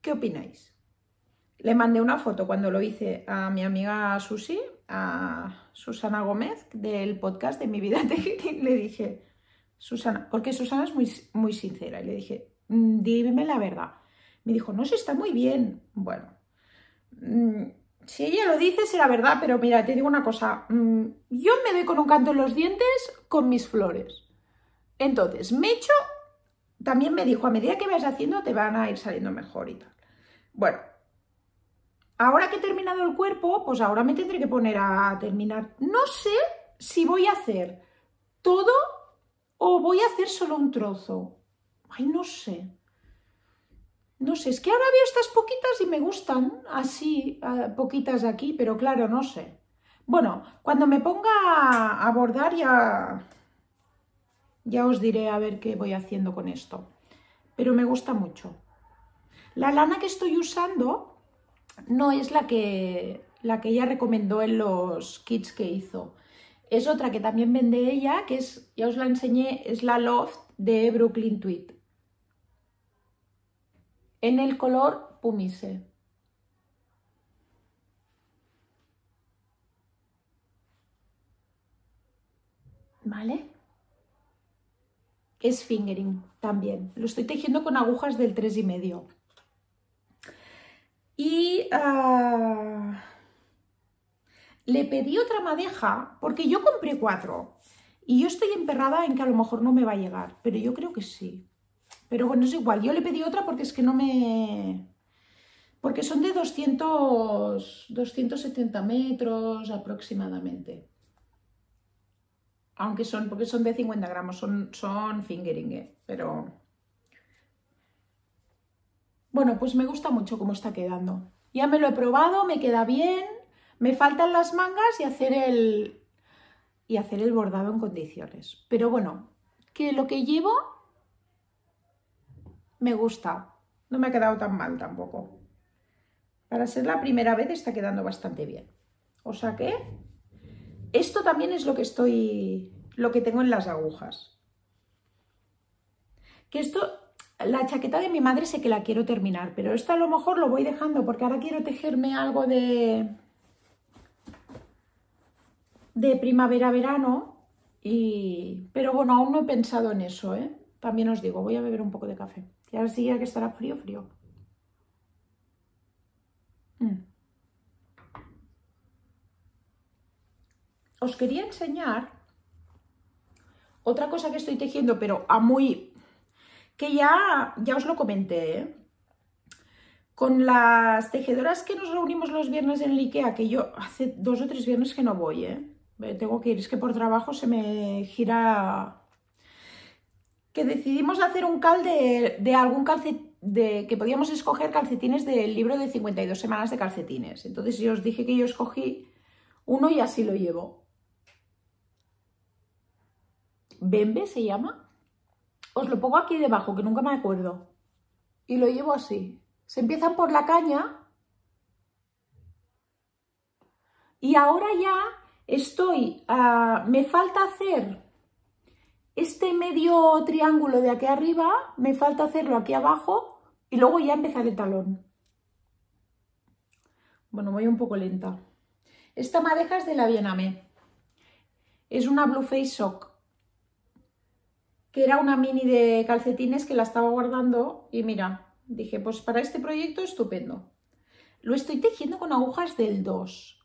¿Qué opináis? Le mandé una foto cuando lo hice a mi amiga Susi, a Susana Gómez, del podcast de Mi Vida Técnica. Le dije, Susana, porque Susana es muy, muy sincera, y le dije, mm, dime la verdad. Me dijo, no, se está muy bien. Bueno, mm, si ella lo dice, será verdad, pero mira, te digo una cosa. Mm, yo me doy con un canto en los dientes con mis flores. Entonces, me echo... También me dijo, a medida que vas haciendo, te van a ir saliendo mejor y tal. Bueno, ahora que he terminado el cuerpo, pues ahora me tendré que poner a terminar. No sé si voy a hacer todo o voy a hacer solo un trozo. Ay, no sé. No sé, es que ahora veo estas poquitas y me gustan así, eh, poquitas aquí, pero claro, no sé. Bueno, cuando me ponga a bordar ya, ya os diré a ver qué voy haciendo con esto. Pero me gusta mucho. La lana que estoy usando no es la que, la que ella recomendó en los kits que hizo. Es otra que también vende ella, que es, ya os la enseñé, es la Loft de Brooklyn Tweet en el color Pumice. ¿Vale? Es fingering también. Lo estoy tejiendo con agujas del 3,5. Y, medio. y ah, le pedí otra madeja porque yo compré cuatro. Y yo estoy emperrada en que a lo mejor no me va a llegar, pero yo creo que sí. Pero bueno, es igual. Yo le pedí otra porque es que no me... Porque son de 200, 270 metros aproximadamente. Aunque son, porque son de 50 gramos, son, son fingering, ¿eh? pero... Bueno, pues me gusta mucho cómo está quedando. Ya me lo he probado, me queda bien. Me faltan las mangas y hacer el, y hacer el bordado en condiciones. Pero bueno, que lo que llevo me gusta. No me ha quedado tan mal tampoco. Para ser la primera vez está quedando bastante bien. O sea que esto también es lo que estoy, lo que tengo en las agujas. Que esto, la chaqueta de mi madre sé que la quiero terminar, pero esto a lo mejor lo voy dejando porque ahora quiero tejerme algo de, de primavera-verano. Y... Pero bueno, aún no he pensado en eso, ¿eh? También os digo, voy a beber un poco de café. Y ahora sí ya que estará frío, frío. Mm. Os quería enseñar otra cosa que estoy tejiendo, pero a muy... que ya, ya os lo comenté, ¿eh? Con las tejedoras que nos reunimos los viernes en el IKEA, que yo hace dos o tres viernes que no voy, ¿eh? Tengo que ir, es que por trabajo se me gira que decidimos hacer un cal de, algún calcetín, de, que podíamos escoger calcetines del libro de 52 semanas de calcetines. Entonces yo os dije que yo escogí uno y así lo llevo. Bembe se llama. Os lo pongo aquí debajo, que nunca me acuerdo. Y lo llevo así. Se empiezan por la caña. Y ahora ya estoy... a. Ah, me falta hacer este medio triángulo de aquí arriba, me falta hacerlo aquí abajo y luego ya empezar el talón. Bueno, voy un poco lenta. Esta madeja es de la Viename Es una Blue Face Sock, que era una mini de calcetines que la estaba guardando y mira, dije, pues para este proyecto estupendo. Lo estoy tejiendo con agujas del 2.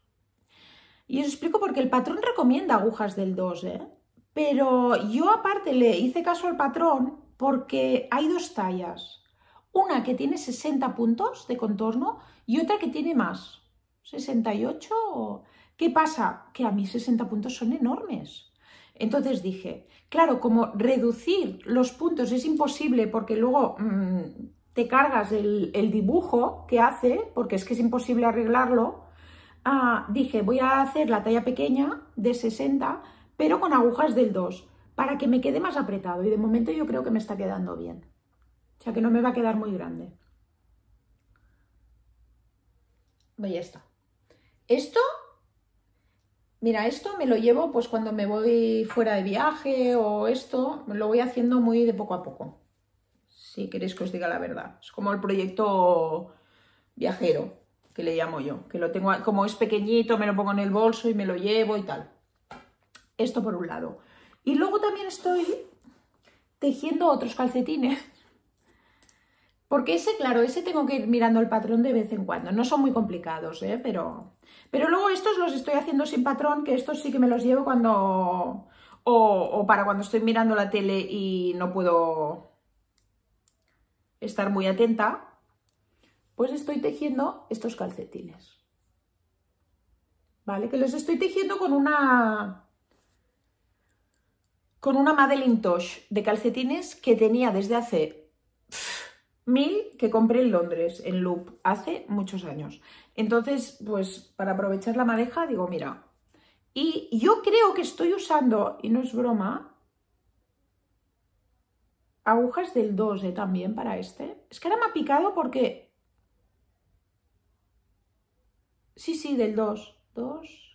Y os explico porque el patrón recomienda agujas del 2, ¿eh? Pero yo aparte le hice caso al patrón porque hay dos tallas. Una que tiene 60 puntos de contorno y otra que tiene más. 68. ¿Qué pasa? Que a mí 60 puntos son enormes. Entonces dije, claro, como reducir los puntos es imposible porque luego mm, te cargas el, dibujo que hace, porque es que es imposible arreglarlo, ah, dije, voy a hacer la talla pequeña de 60 pero con agujas del 2, para que me quede más apretado. Y de momento yo creo que me está quedando bien. O sea que no me va a quedar muy grande. ya está. Esto, mira, esto me lo llevo pues cuando me voy fuera de viaje o esto, lo voy haciendo muy de poco a poco. Si queréis que os diga la verdad. Es como el proyecto viajero, que le llamo yo. Que lo tengo, como es pequeñito, me lo pongo en el bolso y me lo llevo y tal. Esto por un lado. Y luego también estoy tejiendo otros calcetines. Porque ese, claro, ese tengo que ir mirando el patrón de vez en cuando. No son muy complicados, ¿eh? Pero, pero luego estos los estoy haciendo sin patrón, que estos sí que me los llevo cuando... o para cuando estoy mirando la tele y no puedo estar muy atenta, pues estoy tejiendo estos calcetines. ¿Vale? Que los estoy tejiendo con una con una Madeline Tosh de calcetines que tenía desde hace mil que compré en Londres, en Loop, hace muchos años. Entonces, pues para aprovechar la madeja, digo, mira. Y yo creo que estoy usando, y no es broma, agujas del 2 eh, también para este. Es que ahora me ha picado porque... Sí, sí, del 2. 2,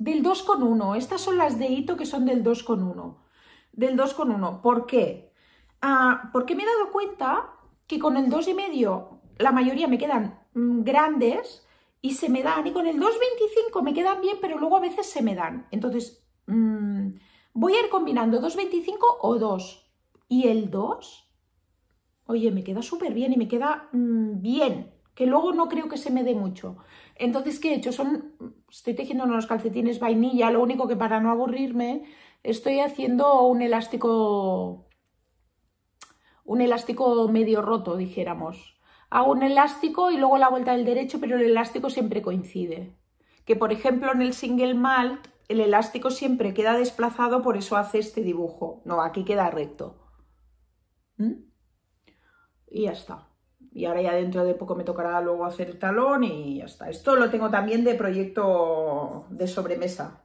del 2,1. Estas son las de hito que son del 2,1. Del 2,1. ¿Por qué? Ah, porque me he dado cuenta que con el 2,5 la mayoría me quedan mm, grandes y se me dan. Y con el 2,25 me quedan bien, pero luego a veces se me dan. Entonces, mm, voy a ir combinando 2,25 o 2. ¿Y el 2? Oye, me queda súper bien y me queda mm, bien que luego no creo que se me dé mucho. Entonces, ¿qué he hecho? Son, estoy tejiendo unos calcetines vainilla, lo único que para no aburrirme estoy haciendo un elástico, un elástico medio roto, dijéramos. Hago un elástico y luego la vuelta del derecho, pero el elástico siempre coincide. Que por ejemplo en el single malt el elástico siempre queda desplazado, por eso hace este dibujo. No, aquí queda recto. ¿Mm? Y ya está y ahora ya dentro de poco me tocará luego hacer el talón y ya está. Esto lo tengo también de proyecto de sobremesa,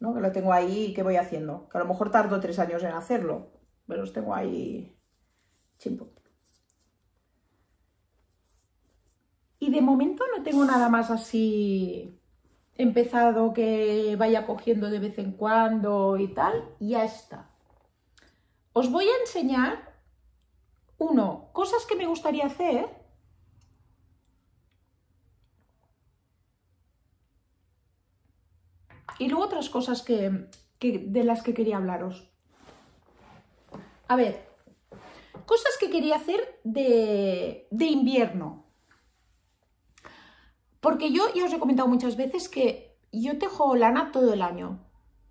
¿no? Que lo tengo ahí y que voy haciendo. Que a lo mejor tardo tres años en hacerlo, pero los tengo ahí chimpo. Y de momento no tengo nada más así empezado que vaya cogiendo de vez en cuando y tal, ya está. Os voy a enseñar uno, cosas que me gustaría hacer. Y luego otras cosas que, de las que quería hablaros. A ver, cosas que quería hacer de, de invierno. Porque yo ya os he comentado muchas veces que yo tejo lana todo el año.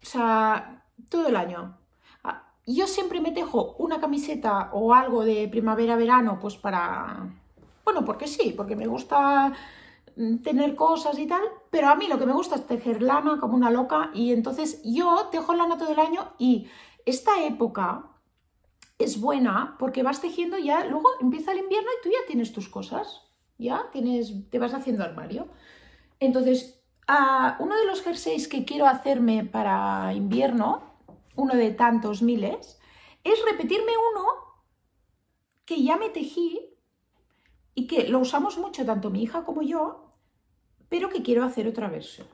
O sea, todo el año yo siempre me tejo una camiseta o algo de primavera-verano, pues para... Bueno, porque sí, porque me gusta mm, tener cosas y tal, pero a mí lo que me gusta es tejer lana como una loca y entonces yo tejo lana todo el año y esta época es buena porque vas tejiendo ya, luego empieza el invierno y tú ya tienes tus cosas, ya tienes, te vas haciendo armario. Entonces, ah, uno de los jerseys que quiero hacerme para invierno uno de tantos miles, es repetirme uno que ya me tejí y que lo usamos mucho tanto mi hija como yo, pero que quiero hacer otra versión.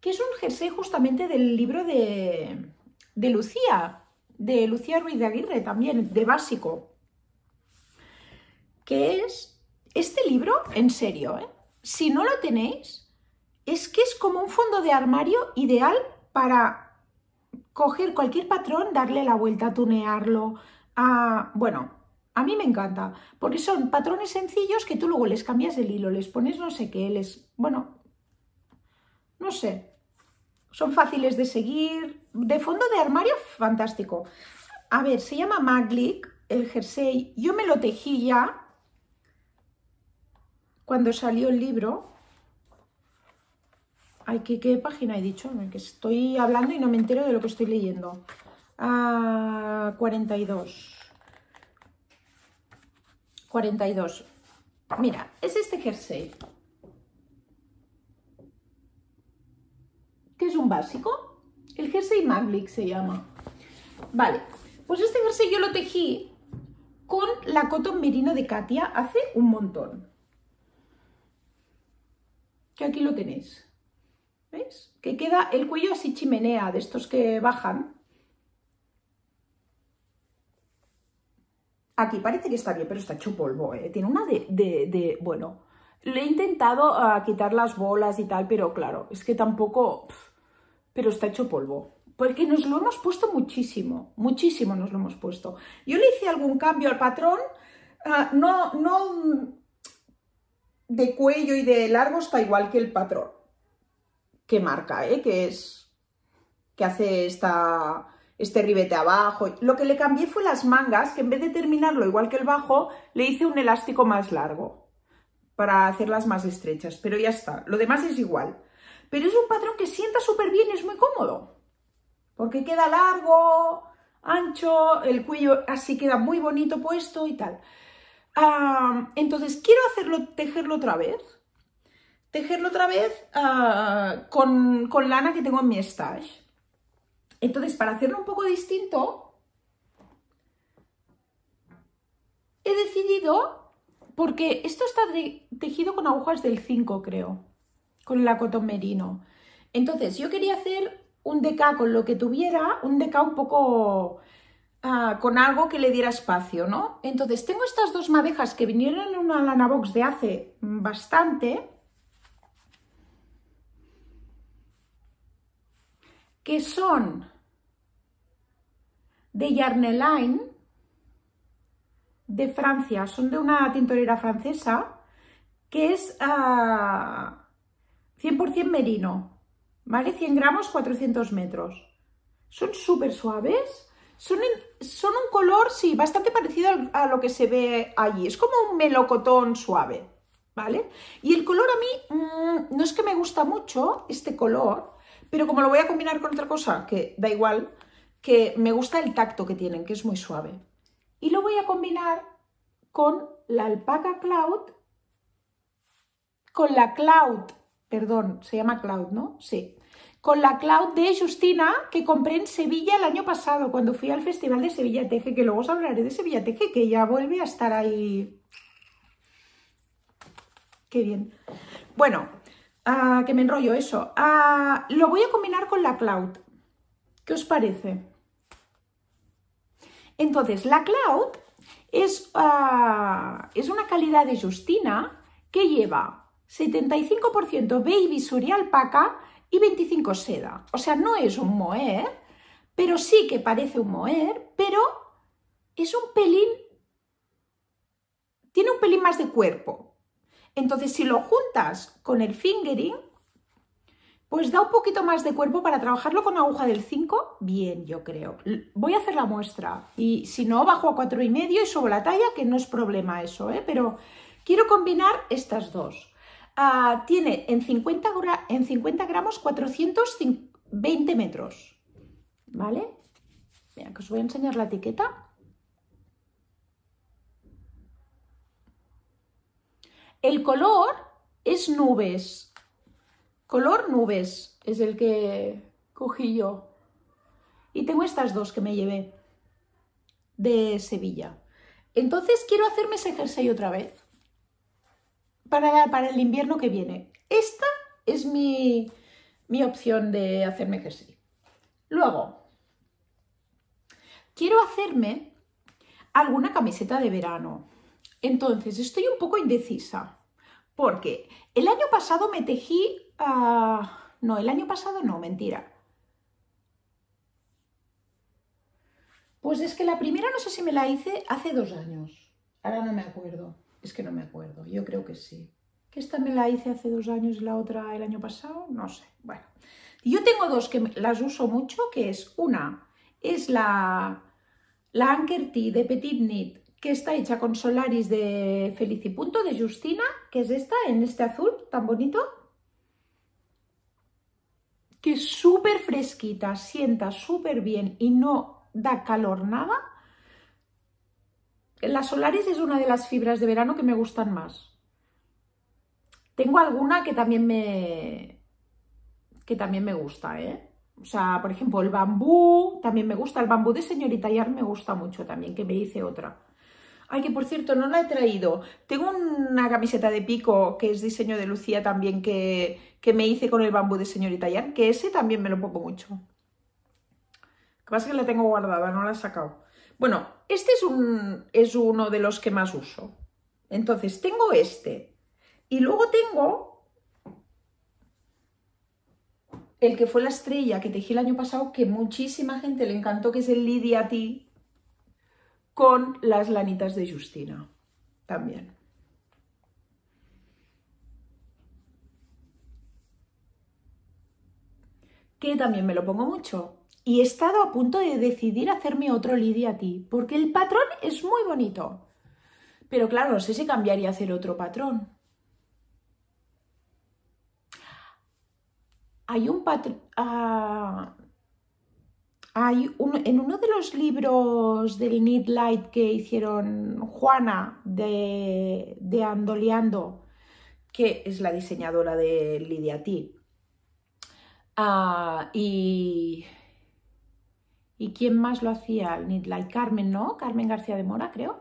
Que es un jersey justamente del libro de, de Lucía, de Lucía Ruiz de Aguirre también, de básico. Que es este libro, en serio, ¿eh? si no lo tenéis, es que es como un fondo de armario ideal para coger cualquier patrón, darle la vuelta, tunearlo. Ah, bueno, a mí me encanta, porque son patrones sencillos que tú luego les cambias el hilo, les pones no sé qué, les... Bueno, no sé. Son fáciles de seguir. De fondo de armario, fantástico. A ver, se llama Maglic, el jersey. Yo me lo tejí ya cuando salió el libro, Ay, ¿qué, página he dicho? Que estoy hablando y no me entero de lo que estoy leyendo. Ah, 42. 42. Mira, es este jersey. Que es un básico. El jersey Maglic se llama. Vale, pues este jersey yo lo tejí con la cotton merino de Katia hace un montón. Que aquí lo tenéis. ¿Veis? Que queda el cuello así chimenea, de estos que bajan. Aquí parece que está bien, pero está hecho polvo, ¿eh? Tiene una de, bueno, le he intentado ah, quitar las bolas y tal, pero claro, es que tampoco... pero está hecho polvo. Porque nos lo hemos puesto muchísimo, muchísimo nos lo hemos puesto. Yo le hice algún cambio al patrón, ah, no, no mm, de cuello y de largo está igual que el patrón, Qué marca, ¿eh? que es que hace esta, este ribete abajo. Lo que le cambié fue las mangas, que en vez de terminarlo igual que el bajo, le hice un elástico más largo para hacerlas más estrechas, pero ya está, lo demás es igual. Pero es un patrón que sienta súper bien, es muy cómodo, porque queda largo, ancho, el cuello así queda muy bonito puesto y tal. Ah, entonces, quiero hacerlo, tejerlo otra vez, tejerlo otra vez ah, con, lana que tengo en mi stash. Entonces, para hacerlo un poco distinto, he decidido, porque esto está tejido con agujas del 5, creo, con el acotón merino. Entonces, yo quería hacer un deca con lo que tuviera, un deca un poco... Ah, con algo que le diera espacio, ¿no? Entonces, tengo estas dos madejas que vinieron en una lana box de hace bastante, que son de Yarnelain, de Francia, son de una tintorera francesa, que es 100% ah, merino, ¿vale? 100 gramos, 400 metros. Son súper suaves, son, son, un color, sí, bastante parecido a lo que se ve allí. Es como un melocotón suave, ¿vale? Y el color a mí mm, no es que me gusta mucho este color, pero como lo voy a combinar con otra cosa, que da igual, que me gusta el tacto que tienen, que es muy suave. Y lo voy a combinar con la alpaca cloud, con la cloud, perdón, se llama cloud, ¿no? Sí. Con la cloud de Justina que compré en Sevilla el año pasado, cuando fui al Festival de Sevilla Teje, que luego os hablaré de Sevilla Teje, que ya vuelve a estar ahí. Qué bien. Bueno, Ah, que me enrollo eso. Ah, lo voy a combinar con la cloud. ¿Qué os parece? Entonces, la cloud es, ah, es una calidad de Justina que lleva 75% baby suri alpaca y 25 seda. O sea, no es un moer, pero sí que parece un moer, pero es un pelín... Tiene un pelín más de cuerpo, entonces, si lo juntas con el fingering, pues da un poquito más de cuerpo para trabajarlo con aguja del 5, bien, yo creo. Voy a hacer la muestra y si no, bajo a 4,5 y medio y subo la talla, que no es problema eso, ¿eh? pero quiero combinar estas dos. Ah, tiene en 50, en 50 gramos 420 metros, ¿vale? Mira, que os voy a enseñar la etiqueta. El color es nubes. Color nubes es el que cogí yo. Y tengo estas dos que me llevé de Sevilla. Entonces quiero hacerme ese jersey otra vez para, el invierno que viene. Esta es mi, mi opción de hacerme jersey. Luego, quiero hacerme alguna camiseta de verano. Entonces, estoy un poco indecisa, porque el año pasado me tejí... Ah, no, el año pasado no, mentira. Pues es que la primera no sé si me la hice hace dos años. Ahora no me acuerdo. Es que no me acuerdo. Yo creo que sí. Que esta me la hice hace dos años y la otra el año pasado. No sé. Bueno. Yo tengo dos que las uso mucho, que es una, es la, la Anker Tea de Petit Knit que está hecha con Solaris de Felicipunto, de Justina, que es esta, en este azul tan bonito. Que es súper fresquita, sienta súper bien y no da calor nada. La Solaris es una de las fibras de verano que me gustan más. Tengo alguna que también me, que también me gusta, ¿eh? O sea, por ejemplo, el bambú, también me gusta. El bambú de señorita Yar me gusta mucho también, que me hice otra. Ay, que por cierto, no la he traído. Tengo una camiseta de pico que es diseño de Lucía también que, que me hice con el bambú de señorita Yan, que ese también me lo pongo mucho. Lo que pasa que la tengo guardada, no la he sacado. Bueno, este es, un, es uno de los que más uso. Entonces, tengo este. Y luego tengo el que fue la estrella que tejí el año pasado, que muchísima gente le encantó, que es el Lidia ti con las lanitas de Justina también. Que también me lo pongo mucho. Y he estado a punto de decidir hacerme otro Lidia a ti, porque el patrón es muy bonito. Pero claro, no sé si cambiaría a hacer otro patrón. Hay un patrón... Ah, hay en uno de los libros del Need Light que hicieron Juana de, de Andoleando, que es la diseñadora de Lidia T. Ah, y, y quién más lo hacía, el Need Light, Carmen, ¿no? Carmen García de Mora, creo.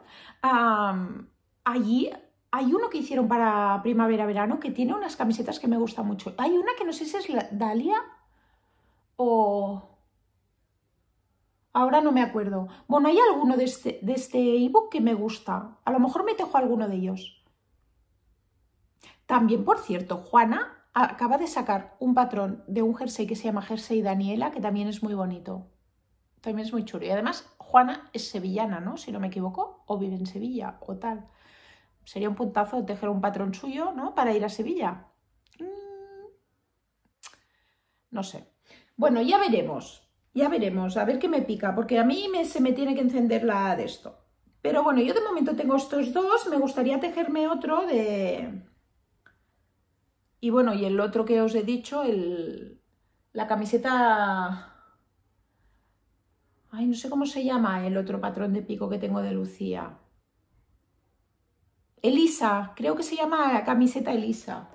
allí hay uno que hicieron para primavera-verano que tiene unas camisetas que me gustan mucho. Hay una que no sé si es la Dalia o Ahora no me acuerdo. Bueno, hay alguno este, de este ebook que me gusta. A lo mejor me tejo alguno de ellos. También, por cierto, Juana acaba de sacar un patrón de un jersey que se llama Jersey Daniela, que también es muy bonito. También es muy chulo. Y además, Juana es sevillana, ¿no? Si no me equivoco, o vive en Sevilla, o tal. Sería un puntazo tejer un patrón suyo, ¿no? Para ir a Sevilla. Mm. No sé. Bueno, ya veremos. Ya veremos, a ver qué me pica, porque a mí se me tiene que encender la de esto. Pero bueno, yo de momento tengo estos dos, me gustaría tejerme otro de... Y bueno, y el otro que os he dicho, el... la camiseta... Ay, no sé cómo se llama el otro patrón de pico que tengo de Lucía. Elisa, creo que se llama la camiseta Elisa.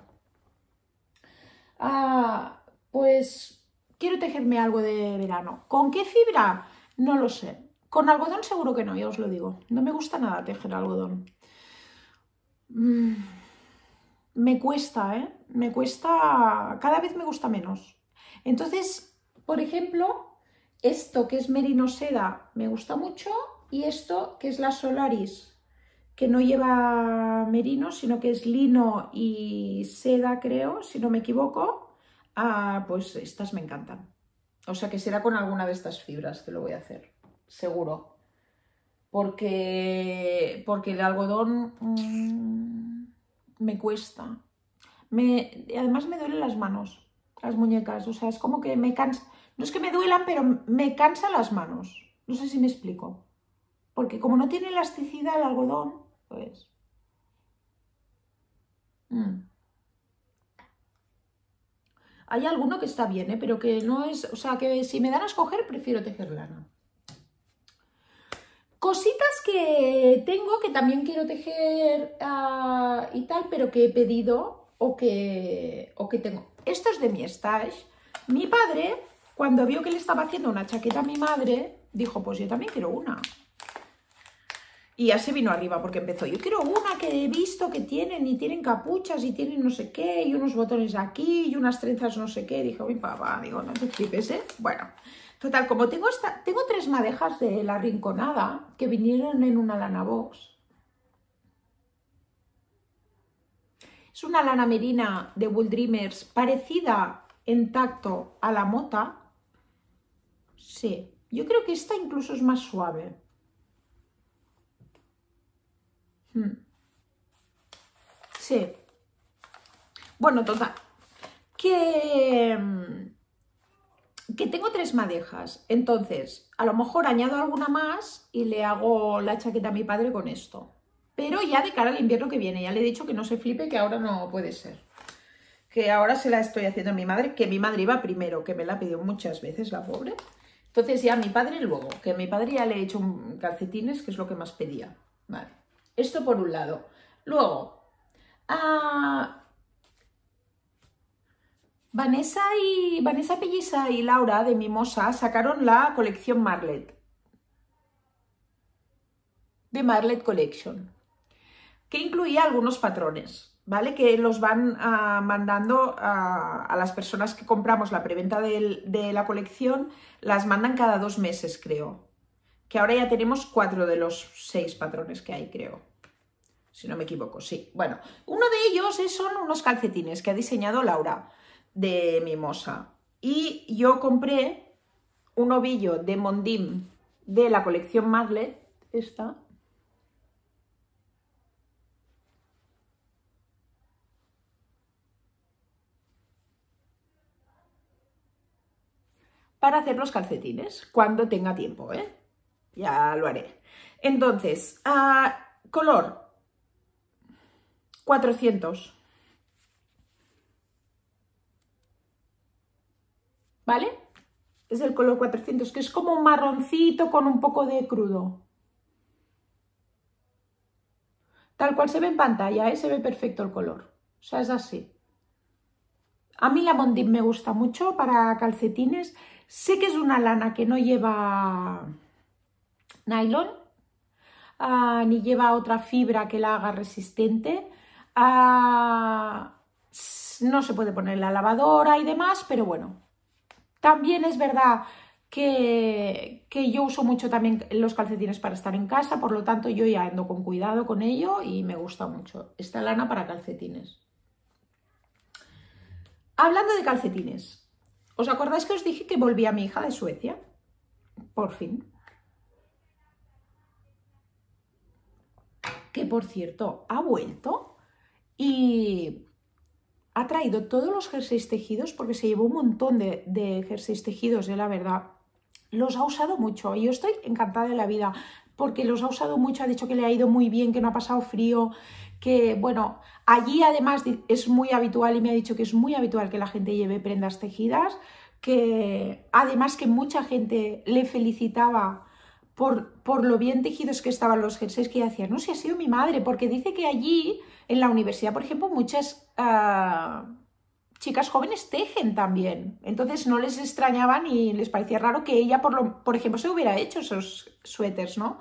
Ah, pues quiero tejerme algo de verano. ¿Con qué fibra? No lo sé. Con algodón seguro que no, ya os lo digo. No me gusta nada tejer algodón. Mm, me cuesta, ¿eh? Me cuesta, cada vez me gusta menos. Entonces, por ejemplo, esto que es merino seda me gusta mucho y esto que es la Solaris, que no lleva merino, sino que es lino y seda, creo, si no me equivoco, Ah, pues estas me encantan. O sea que será con alguna de estas fibras que lo voy a hacer, seguro. Porque, porque el algodón mm, me cuesta. Me, además me duelen las manos, las muñecas. O sea, es como que me cansa. No es que me duelan, pero me cansa las manos. No sé si me explico. Porque como no tiene elasticidad el algodón, pues... Mm. Hay alguno que está bien, ¿eh? pero que no es... O sea, que si me dan a escoger, prefiero tejer lana. Cositas que tengo que también quiero tejer ah, y tal, pero que he pedido o que, o que tengo. Esto es de mi stage Mi padre, cuando vio que le estaba haciendo una chaqueta a mi madre, dijo, pues yo también quiero una. Y ya se vino arriba porque empezó, yo quiero una que he visto que tienen y tienen capuchas y tienen no sé qué y unos botones aquí y unas trenzas no sé qué. Dije, uy, papá, digo, no te flipes, ¿eh? Bueno, total, como tengo, esta, tengo tres madejas de la rinconada que vinieron en una lana box. Es una lana merina de Wool Dreamers parecida en tacto a la mota. Sí, yo creo que esta incluso es más suave. Hmm. Sí. Bueno, total. Que, mm, que tengo tres madejas. Entonces, a lo mejor añado alguna más y le hago la chaqueta a mi padre con esto. Pero ya de cara al invierno que viene. Ya le he dicho que no se flipe, que ahora no puede ser. Que ahora se la estoy haciendo a mi madre, que mi madre iba primero, que me la pidió muchas veces la pobre. Entonces ya a mi padre luego, que a mi padre ya le he hecho un calcetines, que es lo que más pedía. Vale. Esto por un lado. Luego, ah, Vanessa y Vanessa Pelliza y Laura de Mimosa sacaron la colección Marlet. De Marlet Collection. Que incluía algunos patrones. ¿Vale? Que los van ah, mandando ah, a, las personas que compramos la preventa de la colección, las mandan cada dos meses, creo. Que ahora ya tenemos cuatro de los seis patrones que hay, creo si no me equivoco, sí. Bueno, uno de ellos son unos calcetines que ha diseñado Laura de Mimosa. Y yo compré un ovillo de Mondim de la colección Marlet, esta. Para hacer los calcetines, cuando tenga tiempo, ¿eh? Ya lo haré. Entonces, ah, color, 400. ¿Vale? Es el color 400, que es como marroncito con un poco de crudo. Tal cual se ve en pantalla, ¿eh? se ve perfecto el color. O sea, es así. A mí la Mondin me gusta mucho para calcetines. Sé que es una lana que no lleva nylon, ah, ni lleva otra fibra que la haga resistente, no se puede poner la lavadora y demás, pero bueno. También es verdad que, que, yo uso mucho también los calcetines para estar en casa, por lo tanto yo ya ando con cuidado con ello y me gusta mucho esta lana para calcetines. Hablando de calcetines, ¿os acordáis que os dije que volvía a mi hija de Suecia? Por fin. Que por cierto, ha vuelto ha traído todos los jerseys tejidos porque se llevó un montón de, de jerseys tejidos, de la verdad. Los ha usado mucho y yo estoy encantada de la vida porque los ha usado mucho, ha dicho que le ha ido muy bien, que no ha pasado frío, que bueno, allí además es muy habitual y me ha dicho que es muy habitual que la gente lleve prendas tejidas, que además que mucha gente le felicitaba por, por lo bien tejidos que estaban los jerseys, que decía, no, si ha sido mi madre, porque dice que allí en la universidad, por ejemplo, muchas ah, chicas jóvenes tejen también. Entonces no les extrañaba ni les parecía raro que ella, por, lo, por ejemplo, se hubiera hecho esos suéteres, ¿no?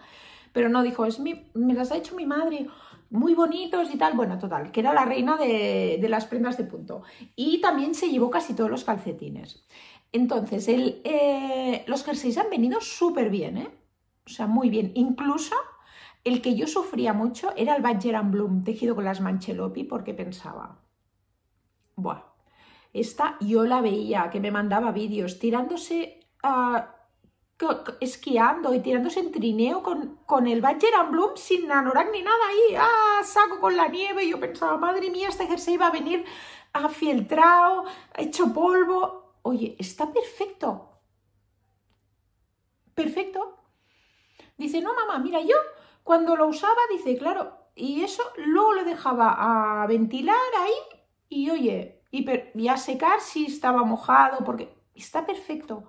Pero no dijo, es me las ha hecho mi madre, muy bonitos y tal. Bueno, total, que era la reina de, las prendas de punto. Y también se llevó casi todos los calcetines. Entonces, el, eh, los jerseys han venido súper bien, ¿eh? O sea, muy bien. Incluso el que yo sufría mucho era el Badger Bloom, tejido con las manchelopi, porque pensaba, buah, esta yo la veía, que me mandaba vídeos tirándose, esquiando y tirándose en trineo con, con el Badger and Bloom sin anorar ni nada ahí, ah, saco con la nieve, y yo pensaba, madre mía, este jersey iba a venir Afieltrado hecho polvo, oye, está perfecto, perfecto. Dice, no mamá, mira, yo cuando lo usaba, dice, claro, y eso luego lo dejaba a ventilar ahí y oye, y, a secar si estaba mojado, porque está perfecto.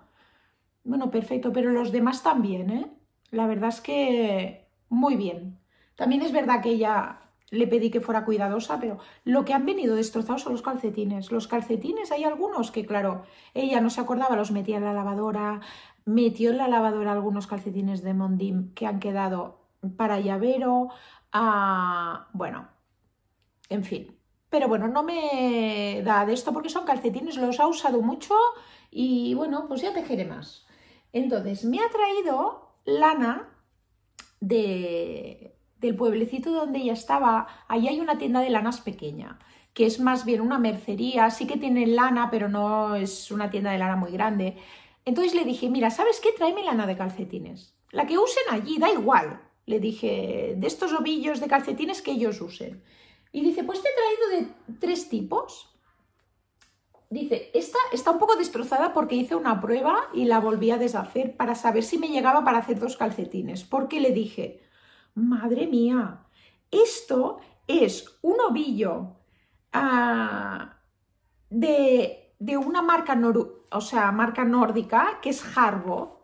Bueno, perfecto, pero los demás también, ¿eh? La verdad es que muy bien. También es verdad que ella le pedí que fuera cuidadosa, pero lo que han venido destrozados son los calcetines. Los calcetines hay algunos que, claro, ella no se acordaba, los metía en la lavadora, metió en la lavadora algunos calcetines de Mondim que han quedado para llavero, ah, bueno, en fin. Pero bueno, no me da de esto porque son calcetines, los ha usado mucho y bueno, pues ya tejeré más. Entonces, me ha traído lana de, del pueblecito donde ella estaba. Ahí hay una tienda de lanas pequeña, que es más bien una mercería. Sí que tiene lana, pero no es una tienda de lana muy grande. Entonces le dije, mira, ¿sabes qué? Tráeme lana de calcetines. La que usen allí, da igual. Le dije, de estos ovillos de calcetines que ellos usen. Y dice, pues te he traído de tres tipos. Dice, esta está un poco destrozada porque hice una prueba y la volví a deshacer para saber si me llegaba para hacer dos calcetines. Porque le dije, madre mía, esto es un ovillo ah, de, una marca, o sea, marca nórdica que es Harbo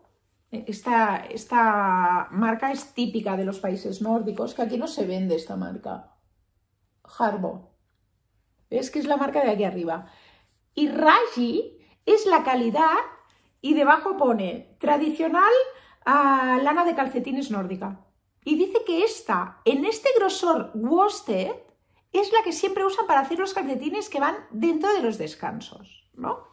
esta, marca es típica de los países nórdicos, que aquí no se vende esta marca. Harbo. es que es la marca de aquí arriba? Y Raji es la calidad y debajo pone tradicional ah, lana de calcetines nórdica. Y dice que esta, en este grosor worsted, es la que siempre usan para hacer los calcetines que van dentro de los descansos, ¿no?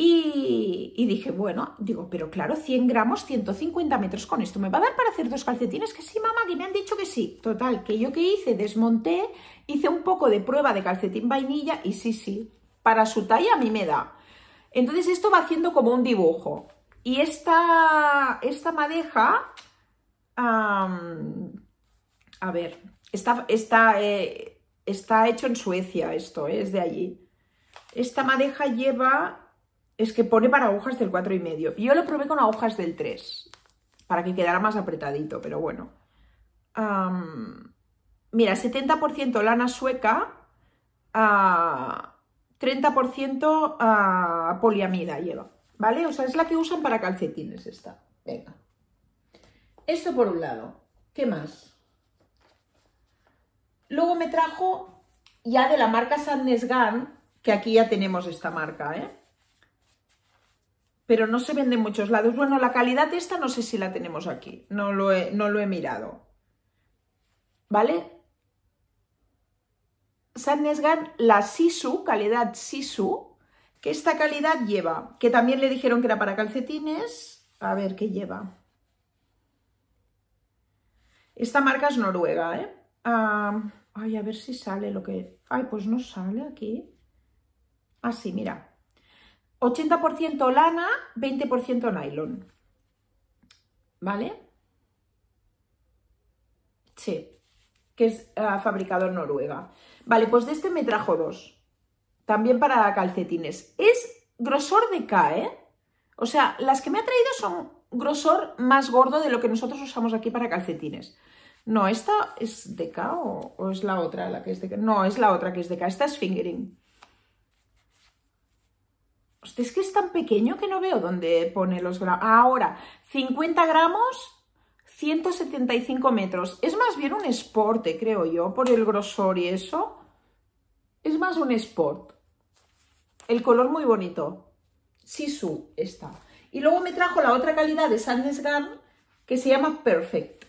Y, dije, bueno, digo, pero claro, 100 gramos, 150 metros con esto, ¿me va a dar para hacer dos calcetines? Que sí, mamá, que me han dicho que sí. Total, que yo que hice, desmonté, hice un poco de prueba de calcetín vainilla y sí, sí, para su talla a mí me da. Entonces esto va haciendo como un dibujo. Y esta, esta madeja, a ver, está, eh, está hecho en Suecia esto, eh, es de allí. Esta madeja lleva es que pone para agujas del 4,5. Yo lo probé con agujas del 3, para que quedara más apretadito, pero bueno. mira, 70% lana sueca, 30% poliamida lleva, ¿vale? O sea, es la que usan para calcetines esta. Venga. Esto por un lado. ¿Qué más? Luego me trajo ya de la marca Sandnes Gun, que aquí ya tenemos esta marca, ¿eh? pero no se vende en muchos lados. Bueno, la calidad esta no sé si la tenemos aquí, no lo he, no lo he mirado. ¿Vale? Sadness la Sisu, calidad Sisu, que esta calidad lleva, que también le dijeron que era para calcetines, a ver qué lleva. Esta marca es noruega, ¿eh? Ah, ay, a ver si sale lo que... Ay, pues no sale aquí. Ah, sí, mira. 80% lana, 20% nylon. ¿Vale? Sí, que es eh, fabricado en Noruega. Vale, pues de este me trajo dos. También para calcetines. Es grosor de K, ¿eh? O sea, las que me ha traído son grosor más gordo de lo que nosotros usamos aquí para calcetines. No, esta es de K o, es la otra la que es de K. No, es la otra que es de K. Esta es fingering es que es tan pequeño que no veo dónde pone los gramos. Ahora, 50 gramos, 175 metros. Es más bien un esporte creo yo, por el grosor y eso. Es más un sport. El color muy bonito. Sisu, está. Y luego me trajo la otra calidad de Sandnes que se llama Perfect.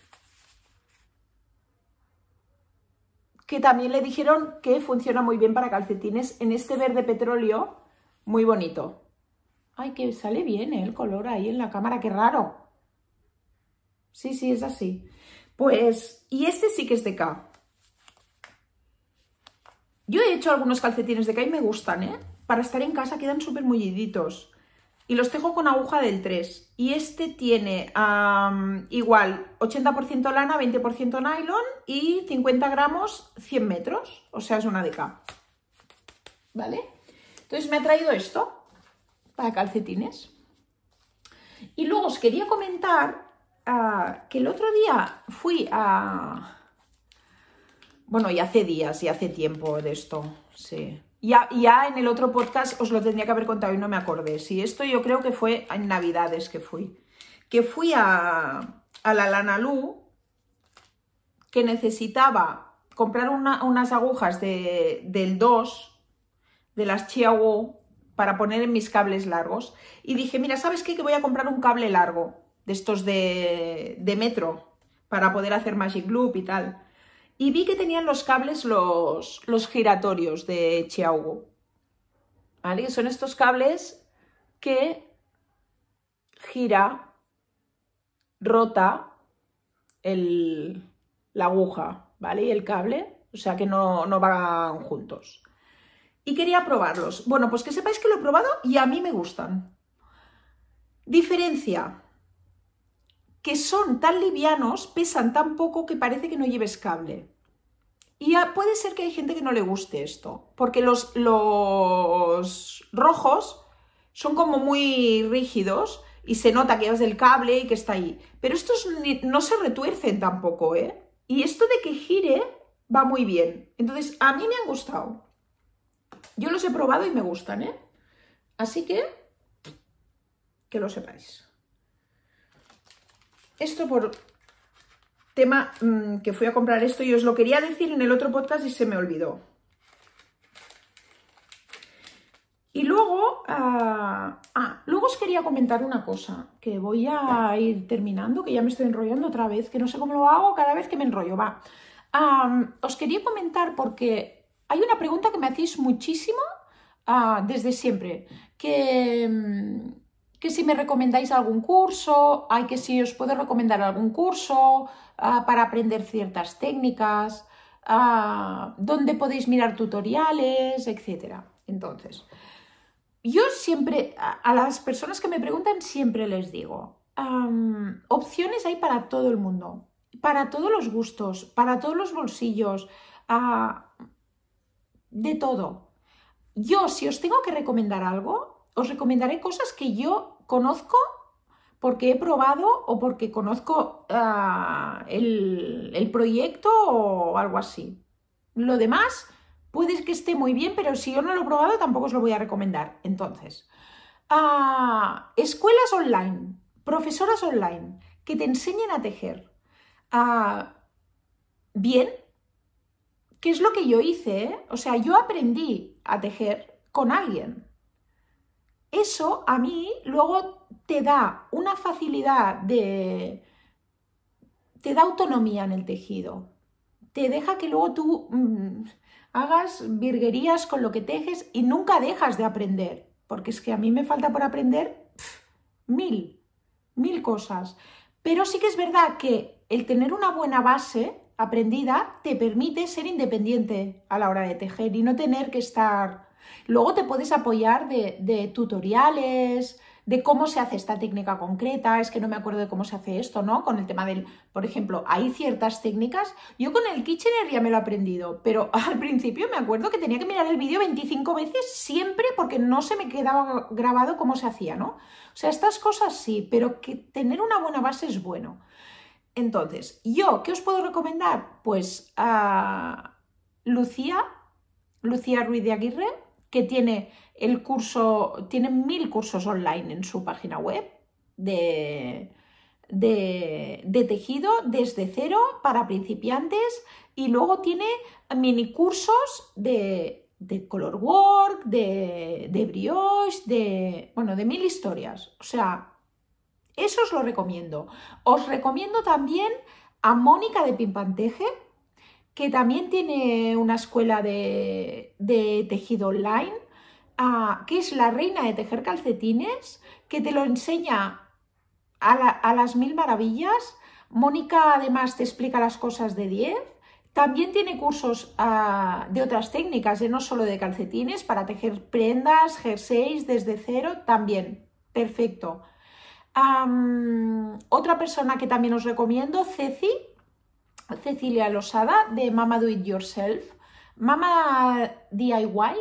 Que también le dijeron que funciona muy bien para calcetines en este verde petróleo muy bonito. Ay, que sale bien ¿eh? el color ahí en la cámara, qué raro. Sí, sí, es así. Pues, y este sí que es de K. Yo he hecho algunos calcetines de K y me gustan, ¿eh? Para estar en casa quedan súper mulliditos. Y los tejo con aguja del 3. Y este tiene igual 80% lana, 20% nylon y 50 gramos, 100 metros. O sea, es una de K. ¿Vale? Entonces me ha traído esto para calcetines. Y luego os quería comentar ah, que el otro día fui a... Bueno, y hace días, y hace tiempo de esto, sí. Ya, ya en el otro podcast os lo tendría que haber contado y no me acordé. Si esto yo creo que fue en Navidades que fui. Que fui a, a la Lanalú, que necesitaba comprar unas agujas de, del 2 de las Chiawo para poner en mis cables largos. Y dije, mira, ¿sabes qué? Que voy a comprar un cable largo de estos de, de metro para poder hacer Magic Loop y tal. Y vi que tenían los cables los, giratorios de Chiago. ¿Vale? Son estos cables que gira, rota el, la aguja, ¿vale? Y el cable, o sea que no, no van juntos y quería probarlos. Bueno, pues que sepáis que lo he probado y a mí me gustan. Diferencia. Que son tan livianos, pesan tan poco que parece que no lleves cable. Y puede ser que hay gente que no le guste esto, porque los, los rojos son como muy rígidos y se nota que es del cable y que está ahí. Pero estos no se retuercen tampoco, ¿eh? Y esto de que gire va muy bien. Entonces, a mí me han gustado. Yo los he probado y me gustan, ¿eh? Así que, que lo sepáis. Esto por tema mm, que fui a comprar esto y os lo quería decir en el otro podcast y se me olvidó. Y luego, ah, ah, luego os quería comentar una cosa, que voy a ir terminando, que ya me estoy enrollando otra vez, que no sé cómo lo hago cada vez que me enrollo, va. Ah, os quería comentar porque hay una pregunta que me hacéis muchísimo ah, desde siempre, que, mm, que, si me recomendáis algún curso, hay que si os puedo recomendar algún curso ah, para aprender ciertas técnicas, ah, dónde podéis mirar tutoriales, etc. Entonces, yo siempre, a, las personas que me preguntan, siempre les digo, opciones hay para todo el mundo, para todos los gustos, para todos los bolsillos de todo. Yo, si os tengo que recomendar algo, os recomendaré cosas que yo conozco porque he probado o porque conozco ah, el, el proyecto o algo así. Lo demás puede que esté muy bien, pero si yo no lo he probado tampoco os lo voy a recomendar. Entonces, ah, escuelas online, profesoras online que te enseñen a tejer. Ah, bien, qué es lo que yo hice, o sea, yo aprendí a tejer con alguien. Eso a mí luego te da una facilidad de... te da autonomía en el tejido. Te deja que luego tú mm, hagas virguerías con lo que tejes y nunca dejas de aprender, porque es que a mí me falta por aprender mil, mil cosas. Pero sí que es verdad que el tener una buena base aprendida te permite ser independiente a la hora de tejer y no tener que estar... Luego te puedes apoyar de, tutoriales, de cómo se hace esta técnica concreta, es que no me acuerdo de cómo se hace esto, ¿no? Con el tema del, por ejemplo, hay ciertas técnicas, yo con el kitchener ya me lo he aprendido, pero al principio me acuerdo que tenía que mirar el vídeo 25 veces siempre porque no se me quedaba grabado cómo se hacía, ¿no? O sea, estas cosas sí, pero que tener una buena base es bueno. Entonces, ¿yo qué os puedo recomendar? Pues a Lucía, Lucía Ruiz de Aguirre, que tiene el curso, tiene mil cursos online en su página web de, de, tejido desde cero para principiantes y luego tiene mini cursos de, de color work, de, brioche, de, bueno, de mil historias. O sea, eso os lo recomiendo. Os recomiendo también a Mónica de Pimpanteje, que también tiene una escuela de, tejido online, que es la reina de tejer calcetines, que te lo enseña a, las mil maravillas. Mónica además te explica las cosas de 10. También tiene cursos ah, de otras técnicas, no solo de calcetines, para tejer prendas, jerseys desde cero, también. Perfecto otra persona que también os recomiendo, Ceci, Cecilia Losada, de Mama Do It Yourself. Mama DIY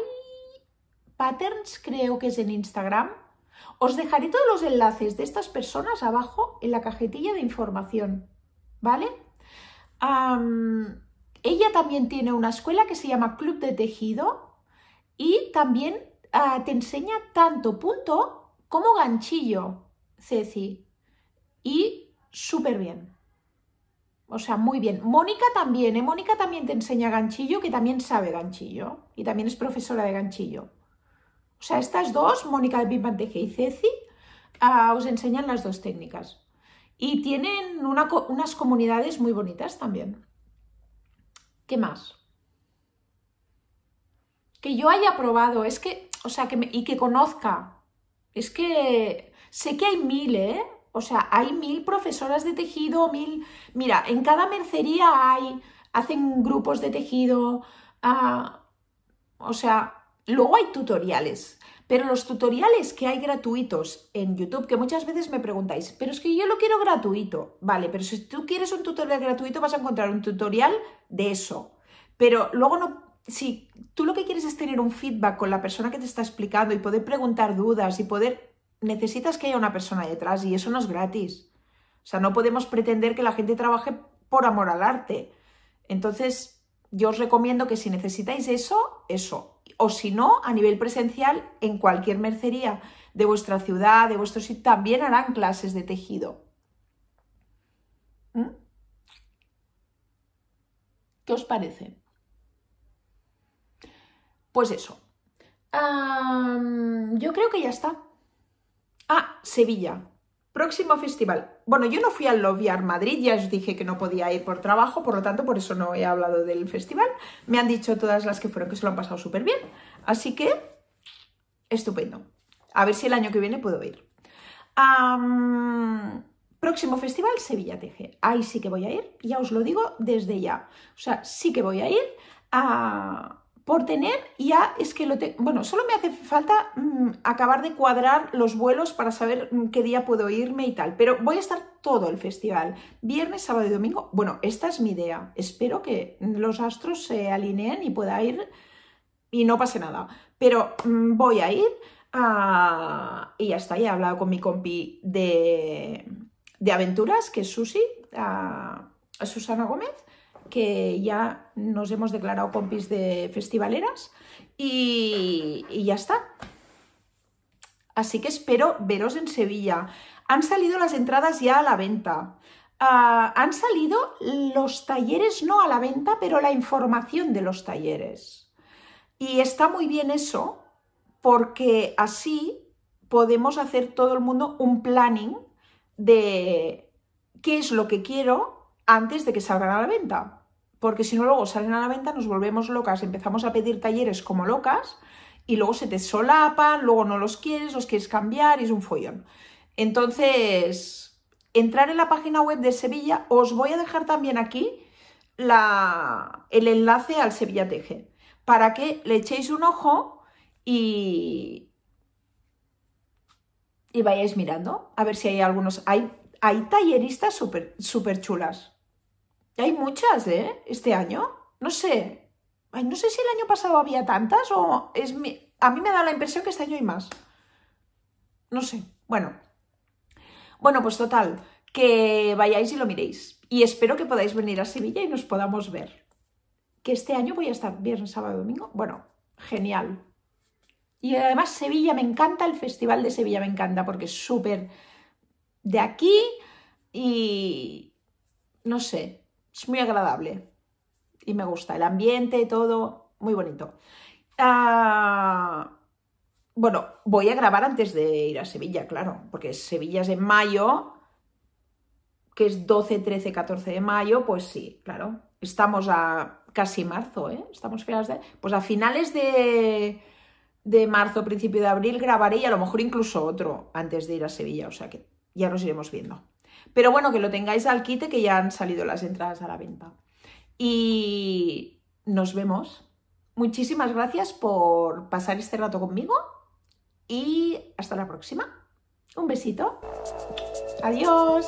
Patterns, creo que es en Instagram. Os dejaré todos los enlaces de estas personas abajo en la cajetilla de información, ¿vale? ella también tiene una escuela que se llama Club de Tejido y también ah, te enseña tanto punto como ganchillo. Ceci. Y súper bien. O sea, muy bien. Mónica también, ¿eh? Mónica también te enseña ganchillo, que también sabe ganchillo. Y también es profesora de ganchillo. O sea, estas dos, Mónica de Pimpanteje y Ceci, ah, os enseñan las dos técnicas. Y tienen unas comunidades muy bonitas también. ¿Qué más? Que yo haya probado, es que, o sea, que y que conozca. Es que Sé que hay mil, ¿eh? O sea, hay mil profesoras de tejido, mil... Mira, en cada mercería hay, hacen grupos de tejido, ah, o sea, luego hay tutoriales. Pero los tutoriales que hay gratuitos en YouTube, que muchas veces me preguntáis, pero es que yo lo quiero gratuito. Vale, pero si tú quieres un tutorial gratuito vas a encontrar un tutorial de eso. Pero luego no, si tú lo que quieres es tener un feedback con la persona que te está explicando y poder preguntar dudas y poder necesitas que haya una persona detrás y eso no es gratis. O sea, no podemos pretender que la gente trabaje por amor al arte. Entonces, yo os recomiendo que si necesitáis eso, eso. O si no, a nivel presencial, en cualquier mercería de vuestra ciudad, de vuestro sitio, también harán clases de tejido. ¿Mm? ¿Qué os parece? Pues eso. yo creo que ya está. Ah, Sevilla. Próximo festival. Bueno, yo no fui al Loviar Madrid, ya os dije que no podía ir por trabajo, por lo tanto, por eso no he hablado del festival. Me han dicho todas las que fueron que se lo han pasado súper bien. Así que, estupendo. A ver si el año que viene puedo ir. próximo festival, Sevilla teje. Ahí sí que voy a ir, ya os lo digo desde ya. O sea, sí que voy a ir a por tener ya es que lo bueno, solo me hace falta mm, acabar de cuadrar los vuelos para saber mm, qué día puedo irme y tal, pero voy a estar todo el festival, viernes, sábado y domingo. Bueno, esta es mi idea. Espero que los astros se alineen y pueda ir y no pase nada, pero mm, voy a ir a... y ya está, ya he hablado con mi compi de, de aventuras, que es Susi, a Susana Gómez que ya nos hemos declarado compis de festivaleras y, ya está. Así que espero veros en Sevilla. Han salido las entradas ya a la venta. Ah, han salido los talleres, no a la venta, pero la información de los talleres. Y está muy bien eso, porque así podemos hacer todo el mundo un planning de qué es lo que quiero antes de que salgan a la venta porque si no luego salen a la venta, nos volvemos locas, empezamos a pedir talleres como locas y luego se te solapan, luego no los quieres, los quieres cambiar y es un follón. Entonces, entrar en la página web de Sevilla, os voy a dejar también aquí el enlace al Sevilla Teje, para que le echéis un ojo y, y vayáis mirando, a ver si hay algunos... Hay, hay talleristas súper super chulas hay muchas, ¿eh? Este año. No sé. no sé si el año pasado había tantas o es A mí me da la impresión que este año hay más. No sé. Bueno. Bueno, pues total. Que vayáis y lo miréis. Y espero que podáis venir a Sevilla y nos podamos ver. Que este año voy a estar viernes, sábado, domingo. Bueno, genial. Y además Sevilla, me encanta el Festival de Sevilla, me encanta porque es súper de aquí y no sé, es muy agradable y me gusta. El ambiente, y todo, muy bonito. Ah, bueno, voy a grabar antes de ir a Sevilla, claro, porque Sevilla es en mayo, que es 12, 13, 14 de mayo, pues sí, claro. Estamos a casi marzo, ¿eh? Estamos finales de... Pues a finales de, de marzo, principio de abril, grabaré y a lo mejor incluso otro antes de ir a Sevilla, o sea que ya nos iremos viendo. Pero bueno, que lo tengáis al quite, que ya han salido las entradas a la venta. Y nos vemos. Muchísimas gracias por pasar este rato conmigo y hasta la próxima. Un besito. Adiós.